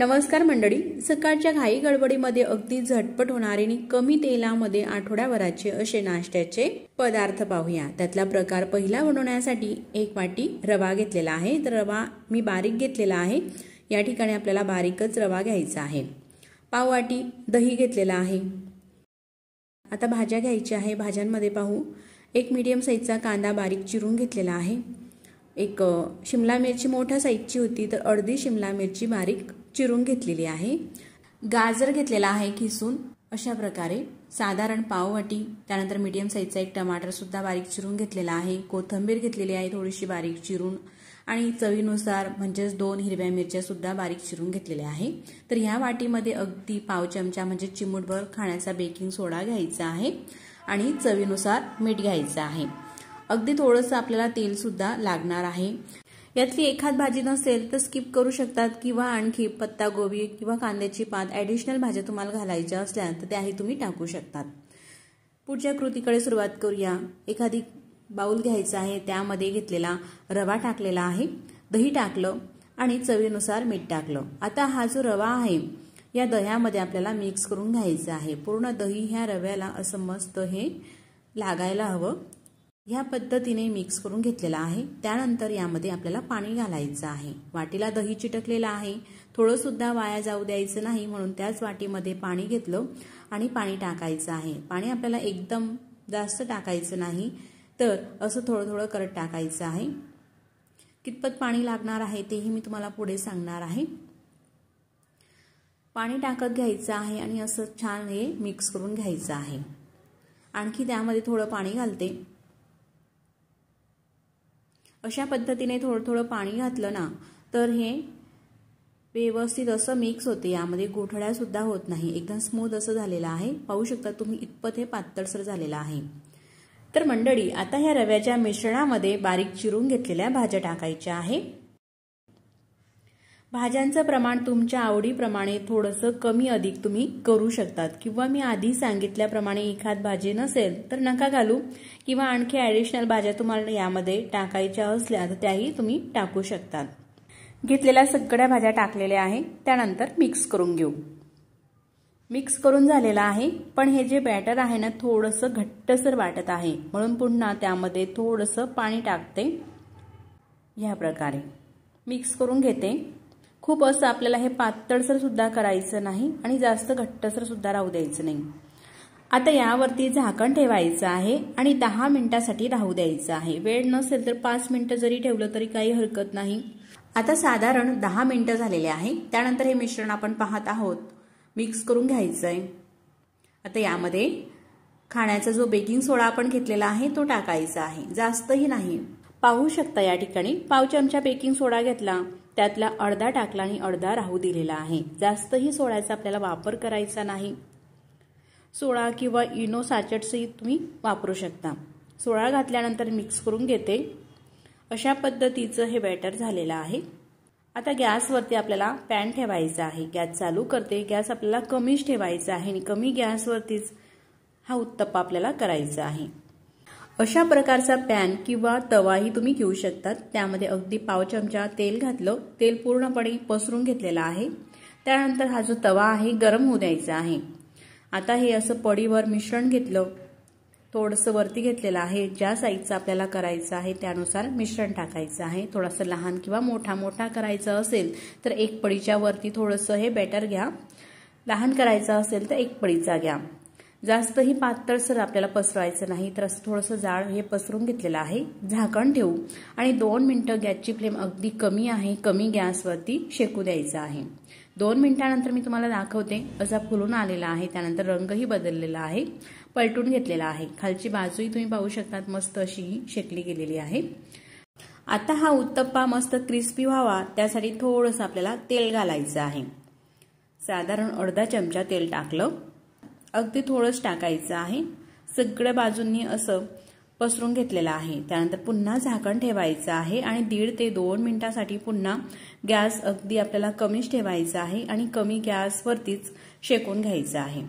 नमस्कार मंडळी सकाळच्या घाई गडबडीमध्ये अगदी झटपट होणारे आणि कमी तेलामध्ये आठवड्याभराचे असे नाश्त्याचे पदार्थ पाहूया त्यातला प्रकार पहिला बनवण्यासाठी एक वाटी रवा घेतलेला आहे तर रवा मी बारीक घेतलेला आहे या ठिकाणी आपल्याला बारीकच रवा घ्यायचा आहे पाव वाटी दही घेतलेला आहे आता भाज्या घ्यायच्या आहे भाज्यांमध्ये पाहू एक मिडियम साईजचा कांदा बारीक चिरून घेतलेला आहे एक शिमला मिरची मोठ्या साईजची होती तर अर्धी शिमला मिरची बारीक चिरून घेतलेली आहे गाजर घेतलेला आहे खिसून अशा प्रकारे साधारण पाववाटी त्यानंतर मीडियम साईजचा एक सुद्धा बारीक चिरून घेतलेला आहे कोथंबीर घेतलेली आहे थोडीशी बारीक चिरून आणि चवीनुसार म्हणजेच दोन हिरव्या मिरच्या सुद्धा बारीक चिरून घेतलेल्या आहे तर ह्या वाटीमध्ये अगदी पाव चमचा म्हणजे चिमूटभर खाण्याचा बेकिंग सोडा घ्यायचा आहे आणि चवीनुसार मीठ घ्यायचं आहे अगदी थोडंसं आपल्याला तेल सुद्धा लागणार आहे यातली एखाद भाजी नसेल तर स्किप करू शकतात किंवा आणखी पत्ता गोबी किंवा कांद्याची पात ॲडिशनल भाज्या तुम्हाला घालायच्या असल्या तर त्याही तुम्ही टाकू शकतात पुढच्या कृतीकडे सुरुवात करूया एखादी बाऊल घ्यायचा आहे त्यामध्ये घेतलेला रवा टाकलेला आहे दही टाकलं आणि चवीनुसार मीठ टाकलं आता हा जो रवा आहे या दह्यामध्ये आपल्याला मिक्स करून घ्यायचा आहे पूर्ण दही ह्या रव्याला असं मस्त हे लागायला हवं ह्या पद्धतीने मिक्स करून घेतलेला आहे त्यानंतर यामध्ये आपल्याला पाणी घालायचं आहे वाटीला दही चिटकलेलं आहे थोडं सुद्धा वाया जाऊ द्यायचं नाही म्हणून त्याच वाटीमध्ये पाणी घेतलं आणि पाणी टाकायचं आहे पाणी आपल्याला एकदम जास्त टाकायचं नाही तर असं थोडं थोडं करत टाकायचं आहे कितपत पाणी लागणार आहे तेही मी तुम्हाला पुढे सांगणार आहे पाणी टाकत घ्यायचं आहे आणि असं छान हे मिक्स करून घ्यायचं आहे आणखी त्यामध्ये थोडं पाणी घालते अशा पद्धतीने थोडं थोडं पाणी घातलं ना तर हे व्यवस्थित असं मिक्स होते यामध्ये गोठळ्यासुद्धा होत नाही एकदम स्मूथ असं झालेलं आहे पाहू शकता तुम्ही इतपत हे पातळसर झालेलं आहे तर मंडळी आता ह्या रव्याच्या मिश्रणामध्ये बारीक चिरून घेतलेल्या भाज्या टाकायच्या आहे भाज्यांचं प्रमाण तुमच्या आवडीप्रमाणे थोडंसं कमी अधिक तुम्ही करू शकतात किंवा मी आधी सांगितल्याप्रमाणे एखाद भाजी नसेल तर नका घालू किंवा आणखी ॲडिशनल भाज्या तुम्हाला यामध्ये टाकायच्या असल्या तर त्याही तुम्ही टाकू शकतात घेतलेल्या सगळ्या भाज्या टाकलेल्या आहे त्यानंतर मिक्स करून घेऊ मिक्स करून झालेलं आहे पण हे जे बॅटर आहे ना थोडंसं घट्टसर वाटत आहे म्हणून पुन्हा त्यामध्ये थोडंसं पाणी टाकते ह्या प्रकारे मिक्स करून घेते खूप असं आपल्याला हे पातळसर सुद्धा करायचं नाही आणि जास्त घट्टसर सुद्धा राहू द्यायचं नाही आता यावरती झाकण ठेवायचं आहे आणि दहा मिनिटासाठी राहू द्यायचं आहे वेळ नसेल तर पाच मिनिटं जरी ठेवलं तरी काही हरकत नाही आता साधारण दहा मिनिटं झालेले आहे त्यानंतर हे मिश्रण आपण पाहत आहोत मिक्स करून घ्यायचं आहे आता यामध्ये खाण्याचा जो बेकिंग सोडा आपण घेतलेला आहे तो टाकायचा आहे जास्तही नाही पाहू शकता या ठिकाणी पाव चमचा बेकिंग सोडा घेतला त्यातला अर्धा टाकला आणि अर्धा राहू दिलेला आहे जास्तही सोड्याचा आपल्याला वापर करायचा नाही सोळा किंवा इनो साचटसही तुम्ही वापरू शकता सोळा घातल्यानंतर मिक्स करून घेते अशा पद्धतीचं हे बॅटर झालेलं आहे आता गॅसवरती आपल्याला पॅन ठेवायचा आहे गॅस चालू करते गॅस आपल्याला कमीच ठेवायचा आहे आणि कमी गॅसवरतीच हा उत्तप्पा आपल्याला करायचा आहे अशा प्रकारचा पॅन किंवा तवाही तुम्ही घेऊ शकतात त्यामध्ये अगदी पाव चमचा तेल घातलं तेल पूर्णपणे पसरून घेतलेलं आहे त्यानंतर हा जो तवा आहे गरम होऊ द्यायचा आहे आता हे असं पडीवर मिश्रण घेतलं थोडंसं वरती घेतलेलं आहे ज्या साईजचं आपल्याला करायचं आहे त्यानुसार मिश्रण टाकायचं आहे थोडंसं लहान किंवा मोठा मोठा करायचा असेल तर एक पडीच्या वरती थोडंसं हे बॅटर घ्या लहान करायचं असेल तर एक पडीचा घ्या जास्तही पातळसर आपल्याला पसरवायचं नाही तर असं थोडंसं जाळ हे पसरून घेतलेलं आहे झाकण ठेवू आणि दोन मिनटं गॅसची फ्लेम अगदी कमी आहे कमी गॅसवरती शेकू द्यायचं आहे दोन मिनिटानंतर मी तुम्हाला दाखवते असा फुलून आलेला आहे त्यानंतर रंगही बदललेला आहे पलटून घेतलेला आहे खालची बाजूही तुम्ही पाहू शकतात मस्त अशी ही शेकली गेलेली आहे आता हा उत्तप्पा मस्त क्रिस्पी व्हावा त्यासाठी थोडंसं आपल्याला तेल घालायचं आहे साधारण अर्धा चमचा तेल टाकलं अगदी थोडंच टाकायचं आहे सगळ्या बाजूंनी असं पसरून घेतलेलं आहे त्यानंतर पुन्हा झाकण ठेवायचं आहे आणि दीड ते दोन मिनिटांसाठी पुन्हा गॅस अगदी आपल्याला कमीच ठेवायचा आहे आणि कमी गॅसवरतीच शेकून घ्यायचा आहे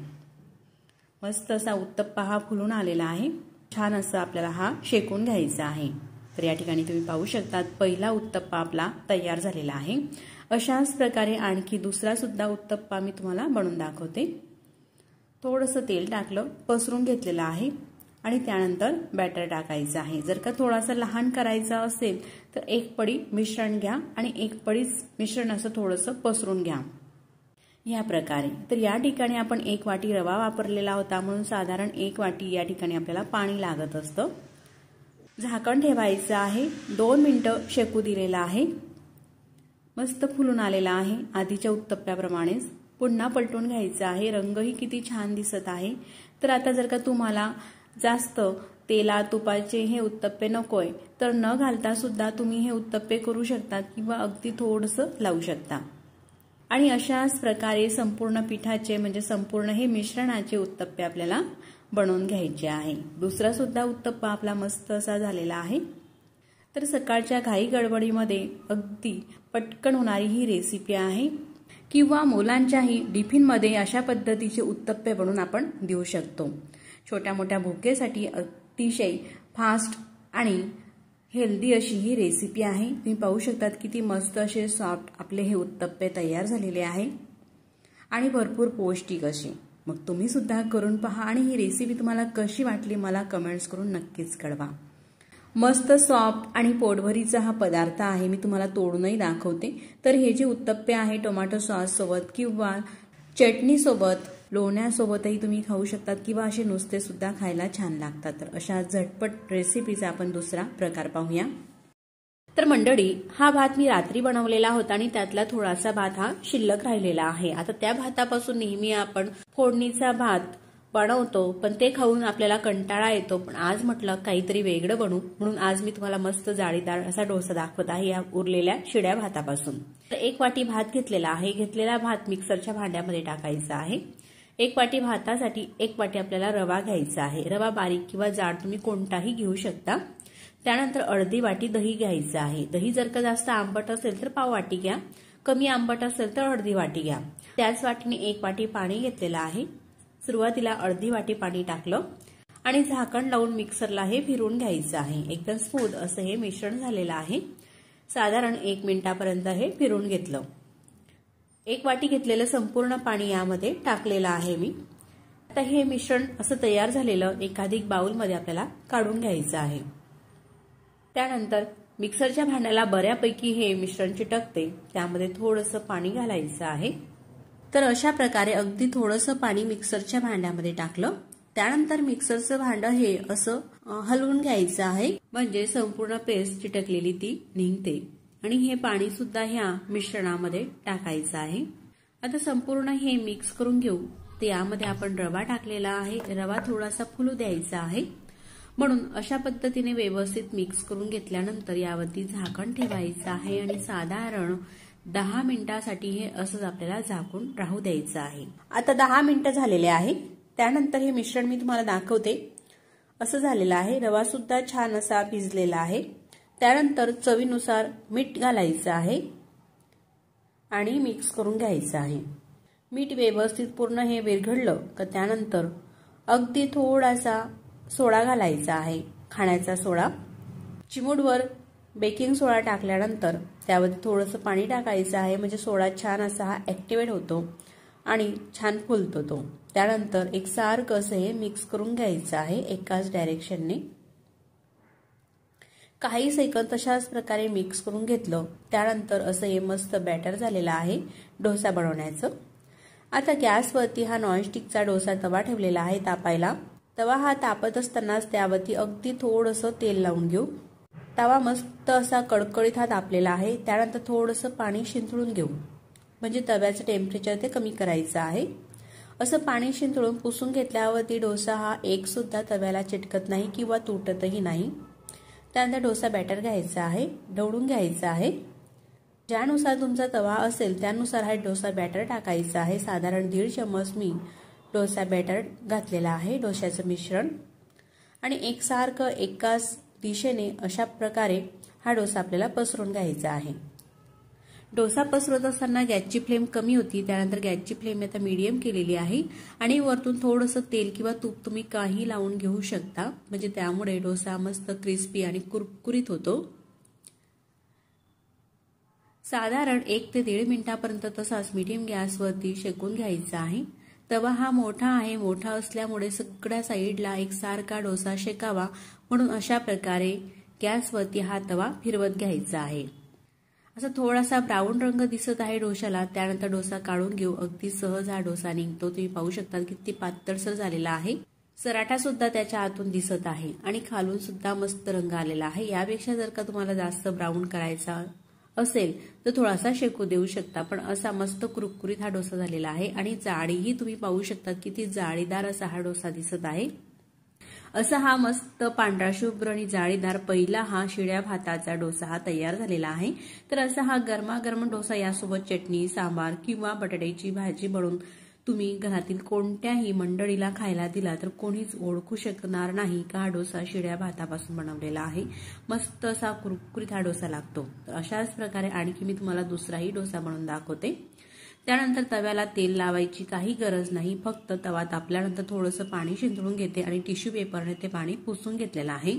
मस्त असा उत्तप्पा हा फुलून आलेला आहे छान असं आपल्याला हा शेकून घ्यायचा आहे तर या ठिकाणी तुम्ही पाहू शकता पहिला उत्तप्पा आपला तयार झालेला आहे अशाच प्रकारे आणखी दुसरा सुद्धा उत्तप्पा मी तुम्हाला बनवून दाखवते थोडंसं तेल टाकलं पसरून घेतलेलं आहे आणि त्यानंतर बॅटर टाकायचं आहे जर का थोडासा लहान करायचा असेल तर एक पडी मिश्रण घ्या आणि एक पडीच मिश्रण असं थोडंसं पसरून घ्या या प्रकारे तर या ठिकाणी आपण एक वाटी रवा वापरलेला होता म्हणून साधारण एक वाटी या ठिकाणी आपल्याला पाणी लागत असतं झाकण ठेवायचं आहे दोन मिनटं शेकू दिलेलं आहे मस्त फुलून आलेला आहे आधीच्या उत्तप्प्याप्रमाणेच पुन्हा पलटून घ्यायचं आहे रंगही किती छान दिसत आहे तर आता जर का तुम्हाला जास्त तेला तुपाचे हे उत्तप्पे नकोय तर न घालता सुद्धा तुम्ही हे उत्तप्पे करू शकता किंवा अगदी थोडंसं लावू शकता आणि अशाच प्रकारे संपूर्ण पिठाचे म्हणजे संपूर्ण हे मिश्रणाचे उत्तप्पे आपल्याला बनवून घ्यायचे आहे दुसरा सुद्धा उत्तप्पा आपला मस्त असा झालेला आहे तर सकाळच्या घाई गडबडीमध्ये अगदी पटकन होणारी ही रेसिपी आहे किंवा मुलांच्याही डिफिनमध्ये अशा पद्धतीचे उत्तप्पे बनवून आपण देऊ शकतो छोट्या मोठ्या भुकेसाठी अतिशय फास्ट आणि हेल्दी अशी ही रेसिपी आहे तुम्ही पाहू शकतात किती मस्त असे सॉफ्ट आपले हे उत्तप्पे तयार झालेले आहे आणि भरपूर पौष्टिक असे मग तुम्ही सुद्धा करून पहा आणि ही रेसिपी तुम्हाला कशी वाटली मला कमेंट्स करून नक्कीच कळवा मस्त सॉफ्ट आणि पोटभरीचा हा पदार्थ आहे मी तुम्हाला तोडूनही दाखवते तर हे जे उत्तप्पे आहे टोमॅटो सॉस सोबत किंवा चटणीसोबत लोण्यासोबतही तुम्ही खाऊ शकतात किंवा असे नुसते सुद्धा खायला छान लागतात तर अशा झटपट रेसिपीचा आपण दुसरा प्रकार पाहूया तर मंडळी हा भात मी रात्री बनवलेला होता आणि त्यातला थोडासा भात हा शिल्लक राहिलेला आहे आता त्या भातापासून नेहमी आपण फोडणीचा भात बनवतो पण ते खाऊन आपल्याला कंटाळा येतो पण आज म्हटलं काहीतरी वेगळं बनू म्हणून आज मी तुम्हाला मस्त जाळीदार असा डोसा दाखवत आहे या उरलेल्या शिड्या भातापासून तर एक वाटी भात घेतलेला आहे घेतलेला भात मिक्सरच्या भांड्यामध्ये टाकायचा आहे एक वाटी भातासाठी एक वाटी आपल्याला रवा घ्यायचा आहे रवा बारीक किंवा जाड तुम्ही कोणताही घेऊ शकता त्यानंतर अर्धी वाटी दही घ्यायचं आहे दही जर का जास्त आंबट असेल तर पाव वाटी घ्या कमी आंबट असेल तर अर्धी वाटी घ्या त्याच वाटीने एक वाटी पाणी घेतलेलं आहे सुरुवातीला अर्धी वाटी पाणी टाकलं आणि झाकण लावून मिक्सरला हे फिरून घ्यायचं आहे एकदम स्मूथ असं हे मिश्रण झालेलं आहे साधारण एक मिनिटापर्यंत हे फिरून घेतलं एक वाटी घेतलेलं संपूर्ण पाणी यामध्ये टाकलेलं आहे मी आता हे मिश्रण असं तयार झालेलं एकाधिक बाउलमध्ये आपल्याला काढून घ्यायचं आहे त्यानंतर मिक्सरच्या भांड्याला बऱ्यापैकी हे मिश्रण चिटकते त्यामध्ये थोडंसं पाणी घालायचं आहे तर अशा प्रकारे अगदी थोडंसं पाणी मिक्सरच्या भांड्यामध्ये टाकलं त्यानंतर मिक्सरचं भांड हे असं हलवून घ्यायचं आहे म्हणजे संपूर्ण पेस्ट चिटकलेली ती निघते आणि हे पाणी सुद्धा ह्या मिश्रणामध्ये टाकायचं आहे आता संपूर्ण हे मिक्स करून घेऊ तर यामध्ये आपण रवा टाकलेला आहे रवा थोडासा फुलू द्यायचा आहे म्हणून अशा पद्धतीने व्यवस्थित मिक्स करून घेतल्यानंतर यावरती झाकण ठेवायचं आहे आणि साधारण दहा मिनिटासाठी हे असंच आपल्याला झाकून राहू द्यायचं आहे आता दहा मिनिटं झालेले आहे त्यानंतर हे मिश्रण मी तुम्हाला दाखवते असं झालेलं आहे रवा सुद्धा छान असा भिजलेला आहे त्यानंतर चवीनुसार मीठ घालायचं आहे आणि मिक्स करून घ्यायचं आहे मीठ व्यवस्थित पूर्ण हे विरघडलं तर त्यानंतर अगदी थोडासा सोडा घालायचा आहे खाण्याचा सोडा चिमूटवर बेकिंग सोडा टाकल्यानंतर त्यामध्ये थोडंसं पाणी टाकायचं आहे म्हणजे सोडा छान असा हा ॲक्टिवेट होतो आणि छान फुलतो तो त्यानंतर एक सारखं असं हे मिक्स करून घ्यायचं आहे एकाच डायरेक्शनने काही सेकंद तशाच प्रकारे मिक्स करून घेतलं त्यानंतर असं हे मस्त बॅटर झालेलं आहे डोसा बनवण्याचं आता गॅसवरती हा नॉनस्टिकचा डोसा तवा ठेवलेला आहे तापायला तवा हा तापत असतानाच त्यावरती अगदी थोडंसं तेल लावून घेऊ तवा मस्त असा कडकडीत हा तापलेला आहे त्यानंतर थोडंसं पाणी शिंतळून घेऊ म्हणजे तव्याचं टेम्परेचर ते कमी करायचं आहे असं पाणी शिंतळून पुसून घेतल्यावरती डोसा हा एकसुद्धा तव्याला चिटकत नाही किंवा तुटतही नाही त्यानंतर डोसा बॅटर घ्यायचा आहे ढवळून घ्यायचा आहे ज्यानुसार तुमचा तवा असेल त्यानुसार हा डोसा बॅटर टाकायचा आहे साधारण दीड चम्मच मी डोसा बॅटर घातलेला आहे डोशाचं मिश्रण आणि एकसारखं एकाच दिशेने अशा प्रकारे हा डोसा आपल्याला पसरून घ्यायचा आहे डोसा पसरत असताना गॅसची फ्लेम कमी होती त्यानंतर गॅसची फ्लेम आता मीडियम केलेली आहे आणि वरतून थोडंसं तेल किंवा तूप तुम्ही काही लावून घेऊ शकता म्हणजे त्यामुळे डोसा मस्त क्रिस्पी आणि कुरकुरीत होतो साधारण एक ते दीड मिनिटापर्यंत तसाच मीडियम गॅसवरती शेकून घ्यायचा आहे तवा हा मोठा आहे मोठा असल्यामुळे सगळ्या साईडला एक सारखा डोसा शेकावा म्हणून अशा प्रकारे गॅसवरती हा तवा फिरवत घ्यायचा आहे असा थोडासा ब्राऊन रंग दिसत आहे डोशाला त्यानंतर डोसा काढून घेऊ अगदी सहज हा डोसा निघतो तुम्ही पाहू शकता किती पातळसर झालेला आहे सराठा सुद्धा त्याच्या आतून दिसत आहे आणि खालून सुद्धा मस्त रंग आलेला आहे यापेक्षा जर का तुम्हाला जास्त ब्राऊन करायचा असेल तर थोडासा शेकू देऊ शकता पण असा मस्त कुरकुरीत हा डोसा झालेला आहे आणि जाळीही तुम्ही पाहू शकता किती जाळीदार असा हा डोसा दिसत आहे असा हा मस्त पांढरा शुभ्र आणि जाळीदार पहिला हा शिळ्या भाताचा डोसा हा तयार झालेला आहे तर असा हा गरमागरम डोसा यासोबत चटणी सांबार किंवा बटाट्याची भाजी बनवून तुम्ही घरातील कोणत्याही मंडळीला खायला दिला तर कोणीच ओळखू शकणार नाही का हा डोसा शिळ्या भातापासून बनवलेला आहे मस्त असा कुरकुरीत हा डोसा लागतो तर अशाच प्रकारे आणखी मी तुम्हाला दुसराही डोसा बनवून दाखवते त्यानंतर तव्याला तेल लावायची काही गरज नाही फक्त तवा तापल्यानंतर थोडंसं पाणी शिंदळून घेते आणि टिश्यू पेपरने ते पाणी पुसून घेतलेलं आहे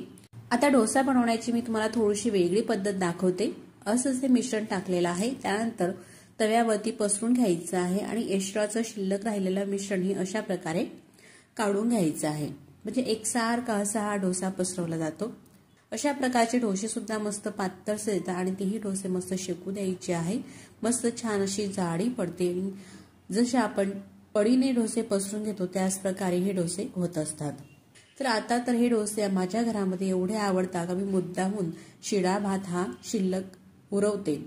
आता डोसा बनवण्याची मी तुम्हाला थोडीशी वेगळी पद्धत दाखवते असं हे मिश्रण टाकलेलं आहे त्यानंतर तव्यावरती पसरून घ्यायचं आहे आणि एक्स्ट्राचं शिल्लक राहिलेलं मिश्रण ही अशा प्रकारे काढून घ्यायचं आहे म्हणजे एकसारखा असा हा डोसा पसरवला जातो अशा प्रकारचे सुद्धा मस्त पातळ येतात आणि तेही डोसे मस्त शेकू द्यायचे आहे मस्त छान अशी जाडी पडते जसे आपण पडीने डोसे पसरून घेतो त्याच प्रकारे हे डोसे होत असतात तर आता तर हे डोसे माझ्या घरामध्ये एवढे आवडतात का मी मुद्दाहून शिडा भात हा शिल्लक उरवते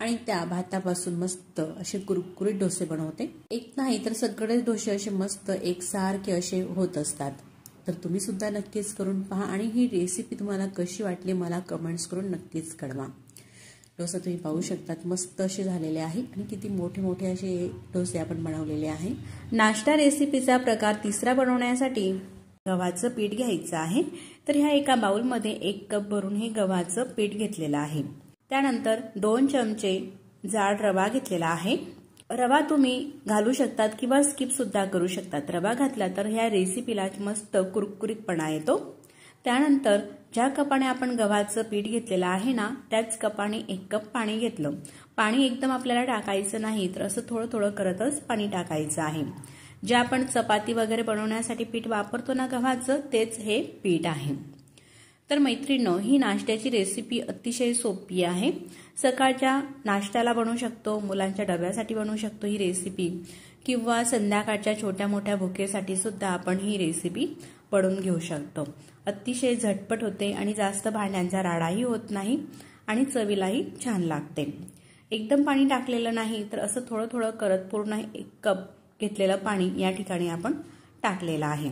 आणि त्या भातापासून मस्त असे कुरकुरीत डोसे बनवते एक नाही तर सगळेच डोसे असे मस्त एकसारखे असे होत असतात तर तुम्ही सुद्धा नक्कीच करून पहा आणि ही रेसिपी तुम्हाला कशी वाटली मला कमेंट्स करून नक्कीच कळवा डोसा तुम्ही पाहू शकतात मस्त असे झालेले आहे आणि किती मोठे मोठे असे डोसे आपण बनवलेले आहे नाश्ता रेसिपीचा प्रकार तिसरा बनवण्यासाठी गव्हाचं पीठ घ्यायचं आहे तर ह्या एका बाउलमध्ये एक कप भरून हे गव्हाचं पीठ घेतलेलं आहे त्यानंतर दोन चमचे जाड रवा घेतलेला आहे रवा तुम्ही घालू शकतात किंवा सुद्धा करू शकतात रवा घातला तर ह्या रेसिपीला मस्त कुरकुरीतपणा येतो त्यानंतर ज्या कपाने आपण गव्हाचं पीठ घेतलेलं आहे ना त्याच कपाने एक कप पाणी घेतलं पाणी एकदम आपल्याला टाकायचं नाही तर असं थोडं थोडं करतच पाणी टाकायचं आहे जे आपण चपाती वगैरे बनवण्यासाठी पीठ वापरतो ना गव्हाचं तेच हे पीठ आहे तर मैत्रीण ही नाश्त्याची रेसिपी अतिशय सोपी आहे सकाळच्या नाश्त्याला बनवू शकतो मुलांच्या डब्यासाठी बनवू शकतो ही रेसिपी किंवा संध्याकाळच्या छोट्या मोठ्या भुकेसाठी सुद्धा आपण ही रेसिपी पडून घेऊ शकतो अतिशय झटपट होते आणि जास्त भांड्यांचा राडाही होत नाही आणि चवीलाही छान लागते एकदम पाणी टाकलेलं नाही तर असं थोडं थोडं करत पूर्ण एक कप घेतलेलं पाणी या ठिकाणी आपण टाकलेलं आहे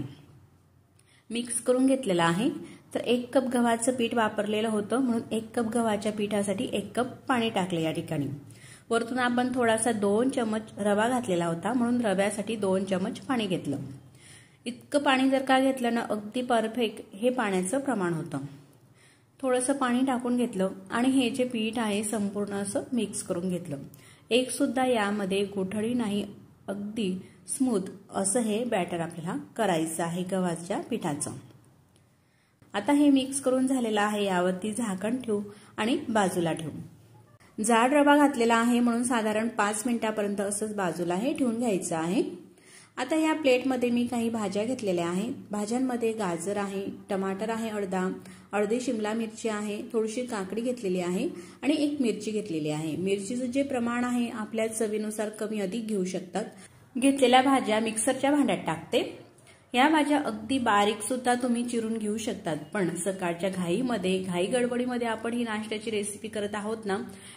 मिक्स करून घेतलेलं आहे तर एक कप गव्हाचं पीठ वापरलेलं होतं म्हणून एक कप गव्हाच्या पिठासाठी एक कप पाणी टाकले या ठिकाणी वरतून आपण थोडासा दोन चमच रवा घातलेला होता म्हणून रव्यासाठी दोन चमच पाणी घेतलं इतकं पाणी जर का घेतलं ना अगदी परफेक्ट हे पाण्याचं प्रमाण होतं थोडंसं पाणी टाकून घेतलं आणि हे जे पीठ आहे संपूर्ण असं मिक्स करून घेतलं एक सुद्धा यामध्ये गोठळी नाही अगदी स्मूथ असं हे बॅटर आपल्याला करायचं आहे गव्हाच्या पिठाचं आता हे मिक्स करून झालेलं आहे यावरती झाकण ठेवू आणि बाजूला ठेवू जाड रवा घातलेला आहे म्हणून साधारण पाच मिनिटापर्यंत असंच बाजूला हे ठेवून घ्यायचं आहे आता या प्लेटमध्ये मी काही भाज्या घेतलेल्या आहेत भाज्यांमध्ये गाजर आहे टमाटर आहे अर्धा अर्धी शिमला मिरची आहे थोडीशी काकडी घेतलेली आहे आणि एक मिरची घेतलेली आहे मिरचीचं जे प्रमाण आहे आपल्या चवीनुसार कमी अधिक घेऊ शकतात घेतलेल्या भाज्या मिक्सरच्या भांड्यात टाकते या भाज्या अगदी बारीक सुद्धा तुम्ही चिरून घेऊ शकतात पण सकाळच्या घाईमध्ये घाई गडबडीमध्ये आपण ही नाश्त्याची रेसिपी करत आहोत ना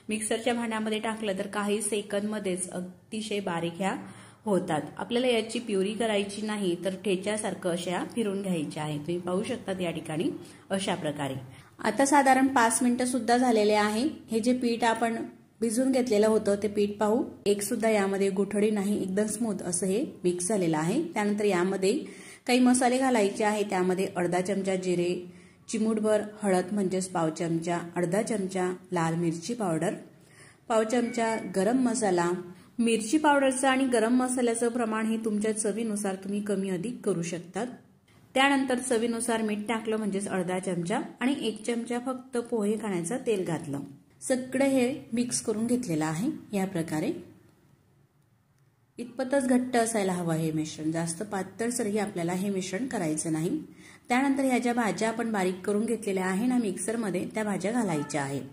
मिक्सरच्या भांड्यामध्ये टाकलं तर काही सेकंदमध्येच अतिशय बारीक ह्या होतात आपल्याला याची प्युरी करायची नाही तर ठेच्यासारखं अशा फिरून घ्यायच्या आहे तुम्ही पाहू शकतात या ठिकाणी अशा प्रकारे आता साधारण पाच मिनिटं सुद्धा झालेले आहे हे जे पीठ आपण भिजून घेतलेलं होतं ते पीठ पाहू एक सुद्धा यामध्ये गुठडी नाही एकदम स्मूथ असं हे मिक्स झालेलं आहे त्यानंतर यामध्ये काही मसाले घालायचे आहे त्यामध्ये अर्धा चमचा जिरे चिमूटभर हळद म्हणजेच पाव चमचा अर्धा चमचा लाल मिरची पावडर पाव चमचा गरम मसाला मिरची पावडरचं आणि गरम मसाल्याचं प्रमाण हे तुमच्या चवीनुसार तुम्ही कमी अधिक करू शकतात त्यानंतर चवीनुसार मीठ टाकलं म्हणजेच अर्धा चमचा आणि एक चमचा फक्त पोहे खाण्याचं तेल घातलं सगळं हे मिक्स करून घेतलेलं आहे या प्रकारे इतपतच घट्ट असायला हवं हे मिश्रण जास्त पातळसरही आपल्याला हे मिश्रण करायचं नाही त्यानंतर ह्या ज्या भाज्या आपण बारीक करून घेतलेल्या आहे ना मिक्सरमध्ये त्या भाज्या घालायच्या आहेत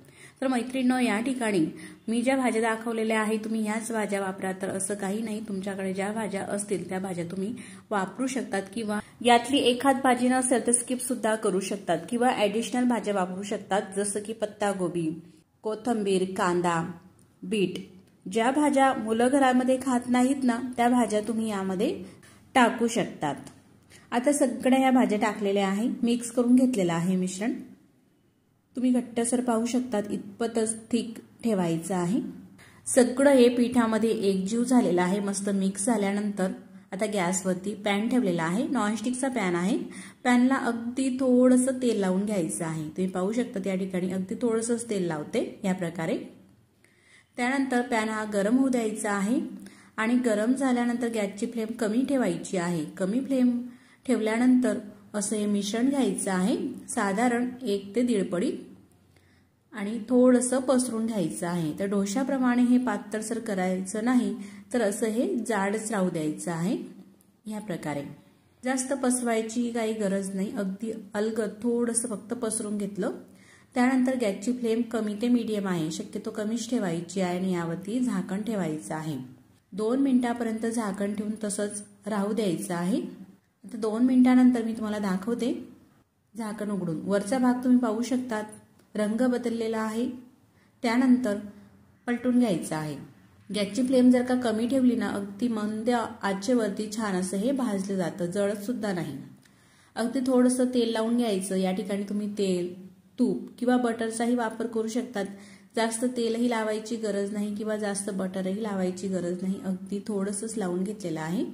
तर मैत्रिणींनो या ठिकाणी मी ज्या भाज्या दाखवलेल्या आहे तुम्ही ह्याच भाज्या वापरा तर असं काही नाही तुमच्याकडे ज्या भाज्या असतील त्या भाज्या तुम्ही वापरू शकतात किंवा यातली एखाद भाजी नसेल तर स्किप सुद्धा करू शकतात किंवा ॲडिशनल भाज्या वापरू शकतात जसं की पत्तागोबी कोथंबीर कांदा बीट ज्या भाज्या मुलं घरामध्ये खात नाहीत ना त्या भाज्या तुम्ही यामध्ये टाकू शकतात आता सगळ्या ह्या भाज्या टाकलेल्या आहे मिक्स करून घेतलेलं आहे मिश्रण तुम्ही घट्टसर पाहू शकतात इतपतच थिक ठेवायचं आहे सगळं हे पिठामध्ये एकजीव झालेलं आहे मस्त मिक्स झाल्यानंतर आता गॅसवरती पॅन ठेवलेला आहे नॉनस्टिकचा पॅन आहे पॅनला अगदी थोडंसं तेल लावून घ्यायचं आहे तुम्ही पाहू शकता त्या ठिकाणी अगदी थोडंसंच तेल लावते या प्रकारे त्यानंतर पॅन हा गरम होऊ द्यायचा आहे आणि गरम झाल्यानंतर गॅसची फ्लेम कमी ठेवायची आहे कमी फ्लेम ठेवल्यानंतर असं हे मिश्रण घ्यायचं आहे साधारण एक ते दीड पडी आणि थोडंसं पसरून घ्यायचं आहे तर ढोशाप्रमाणे हे पातळसर करायचं नाही तर असं हे जाडच राहू द्यायचं आहे ह्या प्रकारे जास्त पसवायची काही गरज नाही अगदी अलगद थोडंसं फक्त पसरून घेतलं त्यानंतर गॅसची फ्लेम कमी ते मिडियम आहे शक्यतो कमीच ठेवायची आहे आणि यावरती झाकण ठेवायचं आहे दोन मिनिटापर्यंत झाकण ठेवून तसंच राहू द्यायचं आहे आता दोन मिनिटानंतर मी तुम्हाला दाखवते झाकण उघडून वरचा भाग तुम्ही पाहू शकतात रंग बदललेला आहे त्यानंतर पलटून घ्यायचं आहे गॅसची फ्लेम जर का कमी ठेवली ना अगदी मंद वरती छान असं हे भाजलं जातं जळत सुद्धा नाही अगदी थोडंसं तेल लावून घ्यायचं या ठिकाणी तुम्ही तेल तूप किंवा बटरचाही वापर करू शकतात जास्त तेलही लावायची गरज नाही किंवा जास्त बटरही लावायची गरज नाही अगदी थोडंसंच लावून घेतलेलं आहे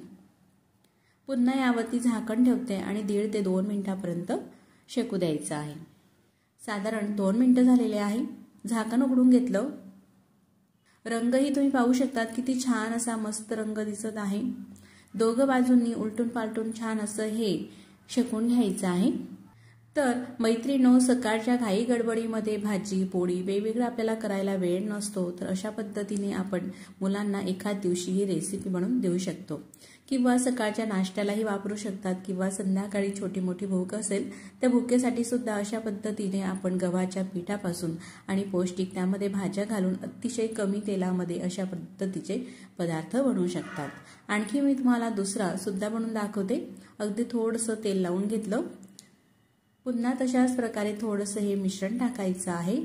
पुन्हा यावरती झाकण ठेवते आणि दीड ते दोन मिनिटापर्यंत शेकू द्यायचं आहे साधारण दोन मिनटं झालेले आहे झाकण उघडून घेतलं रंगही तुम्ही पाहू शकतात किती छान असा मस्त रंग दिसत आहे दोघं बाजूंनी उलटून पालटून छान असं हे शेकून घ्यायचं आहे तर मैत्रिणो सकाळच्या घाई गडबडीमध्ये भाजी पोळी वेगवेगळं आपल्याला करायला वेळ नसतो तर अशा पद्धतीने आपण मुलांना एखाद दिवशी ही रेसिपी म्हणून देऊ शकतो किंवा सकाळच्या नाश्त्यालाही वापरू शकतात किंवा संध्याकाळी छोटी मोठी भूक असेल त्या भूकेसाठी सुद्धा अशा पद्धतीने आपण गव्हाच्या पिठापासून आणि पौष्टिक त्यामध्ये भाज्या घालून अतिशय कमी तेलामध्ये अशा पद्धतीचे पदार्थ बनवू शकतात आणखी मी तुम्हाला दुसरा सुद्धा बनवून दाखवते अगदी थोडंसं तेल लावून घेतलं पुन्हा तशाच प्रकारे थोडंसं हे मिश्रण टाकायचं आहे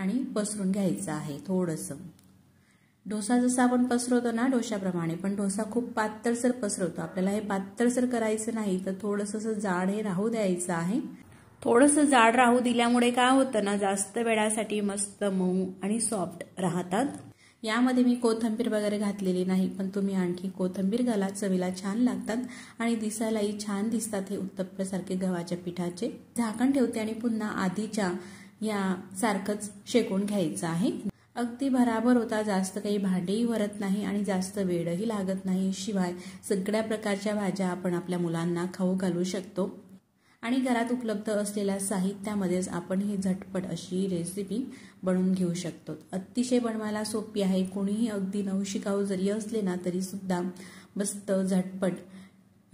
आणि पसरून घ्यायचं आहे थोडंसं डोसा जसा आपण पसरवतो ना डोशाप्रमाणे पण डोसा खूप पातळसर पसरवतो आपल्याला हे पातळसर करायचं नाही तर थोडंसं जाड हे राहू द्यायचं आहे थोडंसं जाड राहू दिल्यामुळे काय होतं ना जास्त वेळासाठी मस्त मऊ आणि सॉफ्ट राहतात यामध्ये मी कोथंबीर वगैरे घातलेली नाही पण तुम्ही आणखी कोथंबीर घाला चवीला छान लागतात आणि दिसायलाही छान दिसतात हे उत्तप्यासारखे गव्हाच्या पिठाचे झाकण ठेवते आणि पुन्हा आधीच्या या सारखंच शेकून घ्यायचं आहे अगदी भराभर होता जास्त काही भांडेही वरत नाही आणि जास्त वेळही लागत नाही शिवाय सगळ्या प्रकारच्या भाज्या आपण आपल्या मुलांना खाऊ घालू शकतो आणि घरात उपलब्ध असलेल्या साहित्यामध्येच आपण ही झटपट अशी रेसिपी बनवून घेऊ शकतो अतिशय बनवायला सोपी आहे कोणीही अगदी शिकाऊ जरी असले ना तरी सुद्धा मस्त झटपट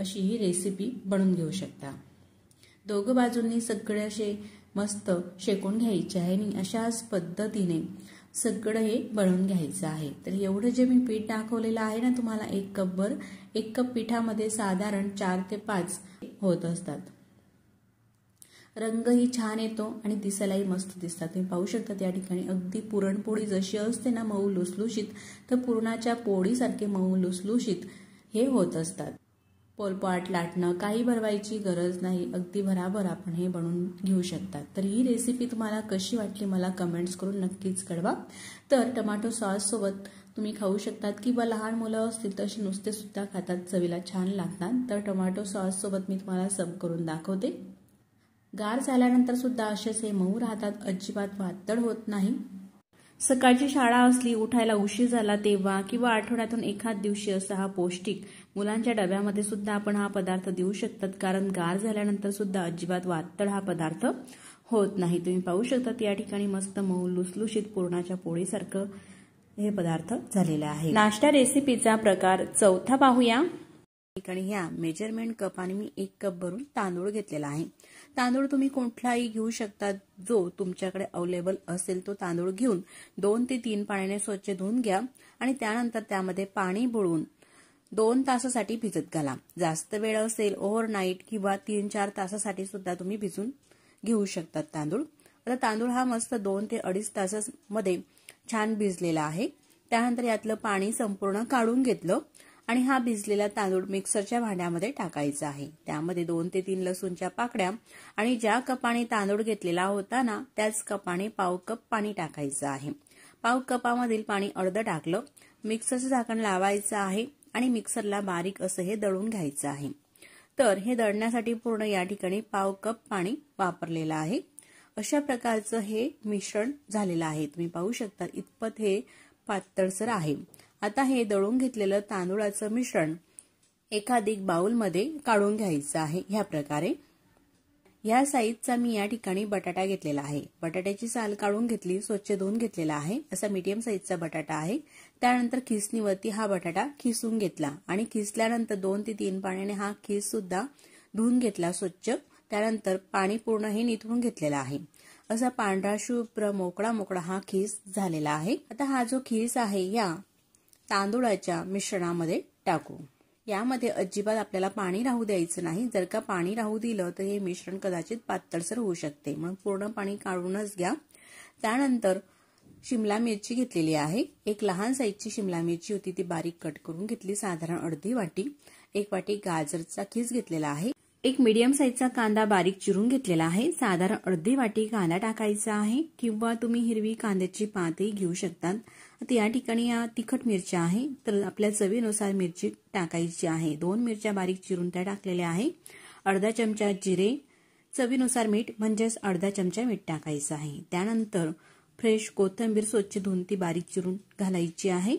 अशी ही रेसिपी बनवून घेऊ शकता दोघं बाजूंनी सगळे असे मस्त शेकून घ्यायचे आहे आणि अशाच पद्धतीने सगळं हे बनवून घ्यायचं आहे तर एवढं जे मी पीठ दाखवलेलं आहे ना तुम्हाला एक कपभर एक कप पिठामध्ये साधारण चार ते पाच होत असतात रंगही छान येतो आणि दिसायलाही मस्त दिसतात तुम्ही पाहू शकता त्या ठिकाणी अगदी पुरणपोळी जशी असते ना मऊ लुसलुशीत तर पुरणाच्या पोळीसारखे मऊ लुसलुशीत हे होत असतात पोलपाट लाटणं काही भरवायची गरज नाही अगदी भराभर आपण हे बनवून घेऊ शकतात तर ही रेसिपी तुम्हाला कशी वाटली मला कमेंट्स करून नक्कीच कळवा तर टमाटो सॉससोबत तुम्ही खाऊ शकतात किंवा लहान मुलं असतील तशी सुद्धा खातात चवीला छान लागतात तर टोमॅटो सॉससोबत मी तुम्हाला सब करून दाखवते गार झाल्यानंतर सुद्धा असेच मऊ राहतात अजिबात वातड होत नाही सकाळची शाळा असली उठायला उशीर झाला तेव्हा किंवा आठवड्यातून एखाद दिवशी असा हा पौष्टिक मुलांच्या डब्यामध्ये सुद्धा आपण हा पदार्थ देऊ शकतात कारण गार झाल्यानंतर सुद्धा अजिबात वातड हा पदार्थ होत नाही तुम्ही पाहू शकता या ठिकाणी मस्त मऊ लुसलुशीत पुरणाच्या पोळीसारखं हे पदार्थ झालेला आहे नाश्ता रेसिपीचा प्रकार चौथा पाहूया ठिकाणी ह्या मेजरमेंट कप आणि मी एक कप भरून तांदूळ घेतलेला आहे तांदूळ तुम्ही कुठलाही घेऊ शकता जो तुमच्याकडे अवेलेबल असेल तो तांदूळ घेऊन दोन ते तीन पाण्याने स्वच्छ धुवून घ्या आणि त्यानंतर त्यामध्ये पाणी बुळून दोन तासासाठी भिजत घाला जास्त वेळ असेल ओव्हरनाईट किंवा तीन चार तासासाठी सुद्धा तुम्ही भिजून घेऊ शकता तांदूळ आता तांदूळ हा मस्त दोन ते अडीच तासामध्ये छान भिजलेला आहे त्यानंतर यातलं पाणी संपूर्ण काढून घेतलं आणि हा भिजलेला तांदूळ मिक्सरच्या भांड्यामध्ये टाकायचा आहे त्यामध्ये दोन ते तीन लसूणच्या पाकड्या आणि ज्या कपाने तांदूळ घेतलेला होता ना त्याच कपाने पाव कप पाणी टाकायचं आहे पाव कपामधील पाणी अर्ध टाकलं मिक्सरचं झाकण लावायचं आहे आणि मिक्सरला बारीक असं हे दळून घ्यायचं आहे तर हे दळण्यासाठी पूर्ण या ठिकाणी पाव कप पाणी वापरलेलं आहे अशा प्रकारचं हे मिश्रण झालेलं आहे तुम्ही पाहू शकता इतपत हे पातळसर आहे आता हे दळून घेतलेलं तांदूळाचं मिश्रण एखादी बाउलमध्ये काढून घ्यायचं आहे ह्या प्रकारे ह्या साईजचा मी या ठिकाणी बटाटा घेतलेला आहे बटाट्याची साल काढून घेतली स्वच्छ धुवून घेतलेला आहे असा मीडियम साईजचा बटाटा आहे त्यानंतर खिसणीवरती हा बटाटा खिसून घेतला आणि खिसल्यानंतर दोन ते तीन पाण्याने हा खिस सुद्धा धुवून घेतला स्वच्छ त्यानंतर पाणी पूर्ण हे निथळून घेतलेला आहे असा पांढरा शुभ्र मोकळा मोकळा हा खिस झालेला आहे आता हा जो खिस आहे या तांदूळाच्या मिश्रणामध्ये टाकू यामध्ये अजिबात आपल्याला पाणी राहू द्यायचं नाही जर का पाणी राहू दिलं तर हे मिश्रण कदाचित पातळसर होऊ शकते म्हणून पूर्ण पाणी काढूनच घ्या त्यानंतर शिमला मिरची घेतलेली आहे एक लहान साईजची शिमला मिरची होती ती बारीक कट करून घेतली साधारण अर्धी वाटी एक वाटी गाजरचा खीस घेतलेला आहे एक मीडियम साईजचा कांदा बारीक चिरून घेतलेला आहे साधारण अर्धी वाटी कांदा टाकायचा आहे किंवा तुम्ही हिरवी कांद्याची पातही घेऊ शकतात आता या ठिकाणी या तिखट मिरच्या आहे तर आपल्या चवीनुसार मिरची टाकायची आहे दोन मिरच्या बारीक चिरून त्या टाकलेल्या आहे अर्धा चमचा जिरे चवीनुसार मीठ म्हणजेच अर्धा चमचा मीठ टाकायचं आहे त्यानंतर फ्रेश कोथिंबीर स्वच्छ धुवून ती बारीक चिरून घालायची आहे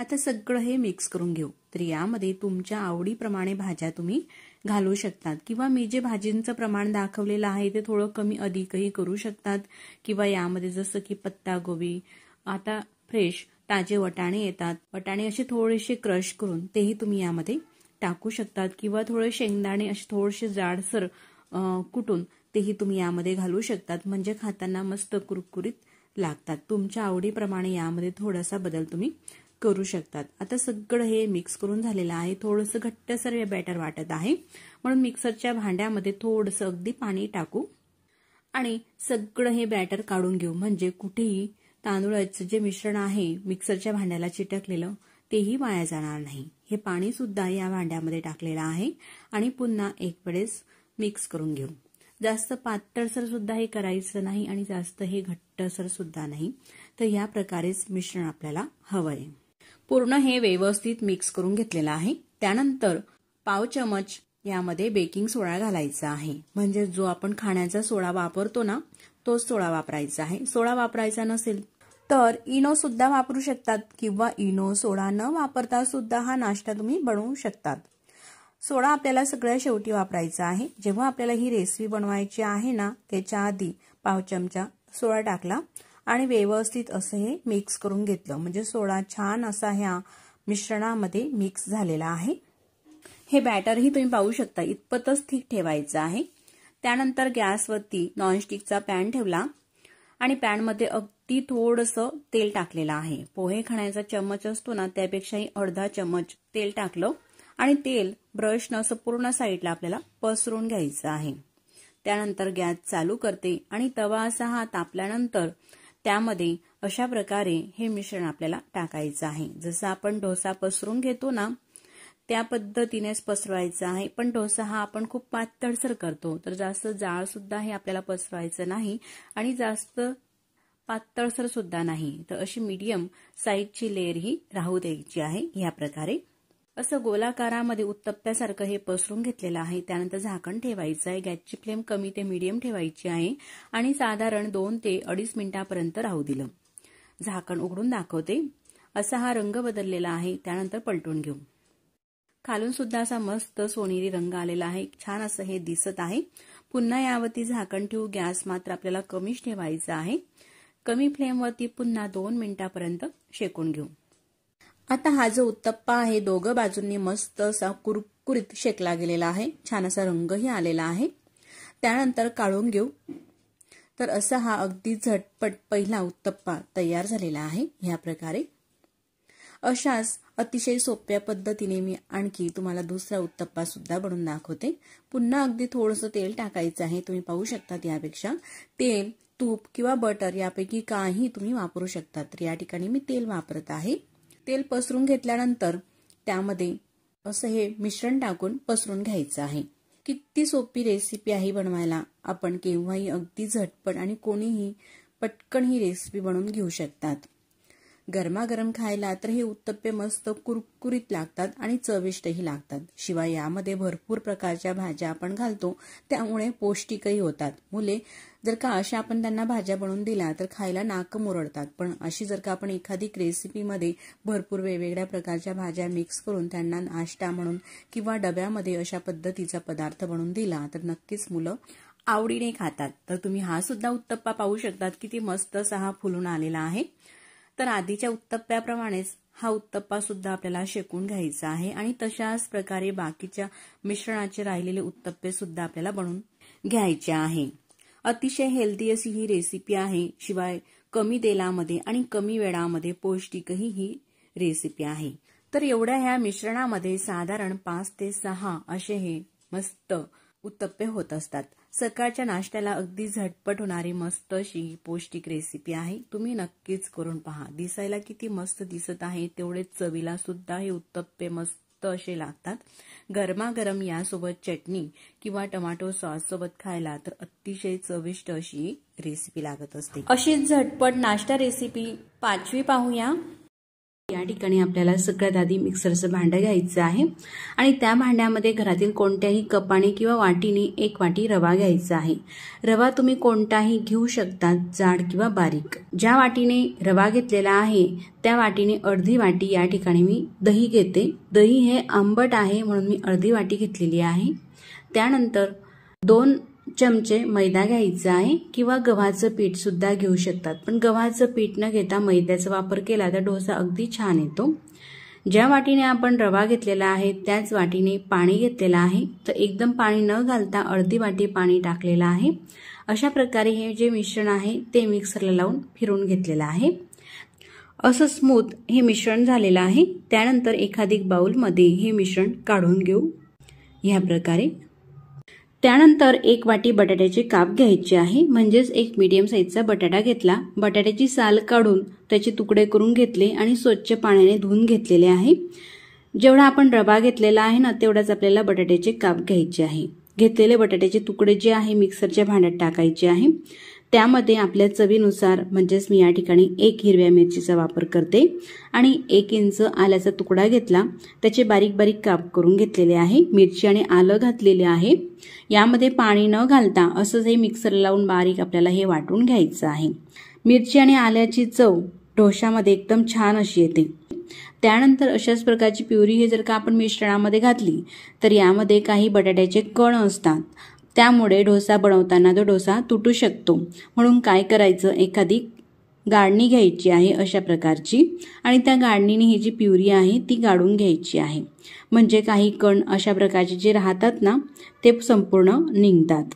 आता सगळं हे मिक्स करून घेऊ तर यामध्ये तुमच्या आवडीप्रमाणे भाज्या तुम्ही घालू शकतात किंवा मी जे भाजींचं प्रमाण दाखवलेलं आहे ते थोडं कमी अधिकही करू शकतात किंवा यामध्ये जसं की पत्ता गोबी आता फ्रेश ताजे वटाणे येतात वटाणे असे थोडेसे क्रश करून तेही तुम्ही यामध्ये टाकू शकतात किंवा थोडे शेंगदाणे असे थोडेसे जाडसर कुटून तेही तुम्ही यामध्ये घालू शकतात म्हणजे खाताना मस्त कुरकुरीत लागतात तुमच्या आवडीप्रमाणे यामध्ये थोडासा बदल तुम्ही करू शकतात आता सगळं हे मिक्स करून झालेलं आहे थोडंसं घट्टसर हे बॅटर वाटत आहे म्हणून मिक्सरच्या भांड्यामध्ये थोडंसं अगदी पाणी टाकू आणि सगळं हे बॅटर काढून घेऊ म्हणजे कुठेही तांदूळाचं जे मिश्रण आहे मिक्सरच्या भांड्याला चिटकलेलं तेही वाया जाणार नाही हे पाणी सुद्धा या भांड्यामध्ये टाकलेलं आहे आणि पुन्हा एक वेळेस मिक्स करून घेऊ जास्त पातळसर सुद्धा हे करायचं नाही आणि जास्त हे घट्टसर सुद्धा नाही तर या प्रकारेच मिश्रण आपल्याला हवं आहे पूर्ण हे व्यवस्थित मिक्स करून घेतलेलं आहे त्यानंतर पाव चमच यामध्ये बेकिंग सोडा घालायचा आहे म्हणजे जो आपण खाण्याचा सोडा वापरतो ना तोच सोडा वापरायचा आहे सोडा वापरायचा नसेल तर इनो सुद्धा वापरू शकतात किंवा इनो सोडा न वापरता सुद्धा हा नाश्ता तुम्ही बनवू शकतात सोडा आपल्याला सगळ्या शेवटी वापरायचा आहे जेव्हा आपल्याला ही रेसिपी बनवायची आहे ना त्याच्या आधी पाव चमचा सोडा टाकला आणि व्यवस्थित असं हे मिक्स करून घेतलं म्हणजे सोडा छान असा ह्या मिश्रणामध्ये मिक्स झालेला आहे हे बॅटरही तुम्ही पाहू शकता इतपतच ठीक ठेवायचं आहे त्यानंतर गॅसवरती नॉनस्टिकचा पॅन ठेवला आणि पॅनमध्ये अगदी थोडंसं तेल टाकलेलं आहे पोहे खाण्याचा चम्मच असतो ना त्यापेक्षाही अर्धा चम्मच तेल टाकलं आणि तेल ब्रशनं असं पूर्ण साईडला आपल्याला पसरून घ्यायचं आहे त्यानंतर गॅस चालू करते आणि तवा असा हा तापल्यानंतर त्यामध्ये अशा प्रकारे हे मिश्रण आपल्याला टाकायचं आहे जसं आपण डोसा पसरून घेतो ना त्या पद्धतीनेच पसरवायचा आहे पण डोसा हा आपण खूप पातळसर करतो तर जास्त जाळ सुद्धा हे आपल्याला पसरवायचं नाही आणि जास्त पातळसर सुद्धा नाही तर अशी मीडियम साईजची लेअर ही राहू द्यायची आहे या प्रकारे असं गोलाकारामध्ये उत्तप्प्यासारखं हे पसरून घेतलेलं आहे त्यानंतर झाकण ठेवायचं आहे गॅसची फ्लेम कमी ते मीडियम ठेवायची आहे आणि साधारण दोन ते अडीच मिनिटापर्यंत राहू दिलं झाकण उघडून दाखवते असा हा रंग बदललेला आहे त्यानंतर पलटून घेऊ खालून सुद्धा असा मस्त सोनेरी रंग आलेला आहे छान असं हे दिसत आहे पुन्हा यावरती झाकण ठेवू गॅस मात्र आपल्याला कमीच ठेवायचा आहे कमी फ्लेमवरती पुन्हा दोन मिनिटापर्यंत शेकून घेऊ आता हा जो उत्तप्पा आहे दोघं बाजूंनी मस्त असा कुरकुरीत शेकला गेलेला आहे छान असा रंगही आलेला आहे त्यानंतर काढून घेऊ तर असा हा अगदी झटपट पहिला उत्तप्पा तयार झालेला आहे ह्या प्रकारे अशाच अतिशय सोप्या पद्धतीने मी आणखी तुम्हाला दुसरा उत्तप्पा सुद्धा बनवून दाखवते पुन्हा अगदी थोडंसं तेल टाकायचं आहे तुम्ही पाहू शकता यापेक्षा तेल तूप किंवा बटर यापैकी काही तुम्ही वापरू शकता तर या ठिकाणी मी तेल वापरत आहे तेल पसरून घेतल्यानंतर त्यामध्ये असं हे मिश्रण टाकून पसरून घ्यायचं आहे किती सोपी रेसिपी आहे बनवायला आपण केव्हाही अगदी झटपट आणि कोणीही पटकन ही रेसिपी बनवून घेऊ शकतात गरमागरम खायला तर हे उत्तप्पे मस्त कुरकुरीत लागतात आणि चविष्टही लागतात शिवाय यामध्ये भरपूर प्रकारच्या भाज्या आपण घालतो त्यामुळे पौष्टिकही होतात मुले जर का अशा आपण त्यांना भाज्या बनवून दिल्या तर खायला नाक मुरडतात पण अशी जर का आपण एखादी रेसिपीमध्ये भरपूर वेगवेगळ्या प्रकारच्या भाज्या मिक्स करून त्यांना नाश्ता म्हणून किंवा डब्यामध्ये अशा पद्धतीचा पदार्थ बनवून दिला तर नक्कीच मुलं आवडीने खातात तर तुम्ही हा सुद्धा उत्तप्पा पाहू शकतात किती मस्त असा हा फुलून आलेला आहे तर आधीच्या उत्तप्प्याप्रमाणेच हा उत्तप्पा सुद्धा आपल्याला शेकून घ्यायचा आहे आणि तशाच प्रकारे बाकीच्या मिश्रणाचे राहिलेले उत्तप्पे सुद्धा आपल्याला बनवून घ्यायचे आहे अतिशय हेल्दी अशी ही रेसिपी आहे शिवाय कमी तेलामध्ये आणि कमी वेळामध्ये पौष्टिकही ही रेसिपी आहे तर एवढ्या ह्या मिश्रणामध्ये साधारण पाच ते सहा असे हे मस्त उत्तप्पे होत असतात सकाळच्या नाश्त्याला अगदी झटपट होणारी मस्त अशी पौष्टिक रेसिपी आहे तुम्ही नक्कीच करून पहा दिसायला किती मस्त दिसत आहे तेवढे चवीला सुद्धा हे उत्तप्पे मस्त असे लागतात गरमागरम यासोबत चटणी किंवा टमाटो सॉस सोबत खायला तर अतिशय चविष्ट अशी रेसिपी लागत असते अशीच झटपट नाश्ता रेसिपी पाचवी पाहूया या ठिकाणी आपल्याला सगळ्यात आधी मिक्सरचं भांडं घ्यायचं आहे आणि त्या भांड्यामध्ये घरातील कोणत्याही कपाने किंवा वाटीने एक वाटी रवा घ्यायचा आहे रवा तुम्ही कोणताही घेऊ शकता जाड किंवा बारीक ज्या वाटीने रवा घेतलेला आहे त्या वाटीने अर्धी वाटी या ठिकाणी मी दही घेते दही हे आंबट आहे म्हणून मी अर्धी वाटी घेतलेली आहे त्यानंतर दोन चमचे मैदा घ्यायचा आहे किंवा गव्हाचं पीठ सुद्धा घेऊ शकतात पण गव्हाचं पीठ न घेता मैद्याचा वापर केला तर डोसा अगदी छान येतो ज्या वाटीने आपण रवा घेतलेला आहे त्याच वाटीने पाणी घेतलेलं आहे तर एकदम पाणी न घालता अर्धी वाटी पाणी टाकलेलं आहे अशा प्रकारे हे जे मिश्रण आहे ते मिक्सरला लावून फिरून घेतलेलं आहे असं स्मूथ हे मिश्रण झालेलं आहे त्यानंतर एखादी बाऊलमध्ये हे मिश्रण काढून घेऊ या प्रकारे त्यानंतर एक वाटी बटाट्याचे काप घ्यायचे आहे म्हणजेच एक मीडियम साईजचा बटाटा घेतला बटाट्याची साल काढून त्याचे तुकडे करून घेतले आणि स्वच्छ पाण्याने धुवून घेतलेले आहे जेवढा आपण रबा घेतलेला आहे ना तेवढाच आपल्याला बटाट्याचे काप घ्यायचे आहे घेतलेले बटाट्याचे तुकडे जे आहे मिक्सरच्या भांड्यात टाकायचे आहे त्यामध्ये आपल्या चवीनुसार म्हणजेच मी या ठिकाणी एक हिरव्या मिरचीचा वापर करते आणि एक इंच आल्याचा तुकडा घेतला त्याचे बारीक बारीक काप करून घेतलेले आहे मिरची आणि आलं घातलेले आहे यामध्ये पाणी न घालता असंच हे मिक्सर लावून बारीक आपल्याला हे वाटून घ्यायचं आहे मिरची आणि आल्याची चव ढोशामध्ये एकदम छान अशी येते त्यानंतर अशाच प्रकारची प्युरी हे जर का आपण मिश्रणामध्ये घातली तर यामध्ये काही बटाट्याचे कण असतात त्यामुळे डोसा बनवताना तो डोसा तुटू शकतो म्हणून काय करायचं एखादी गाळणी घ्यायची आहे अशा प्रकारची आणि त्या गाळणीने ही जी प्युरी आहे ती गाळून घ्यायची आहे म्हणजे काही कण अशा प्रकारचे जे राहतात ना ते संपूर्ण निघतात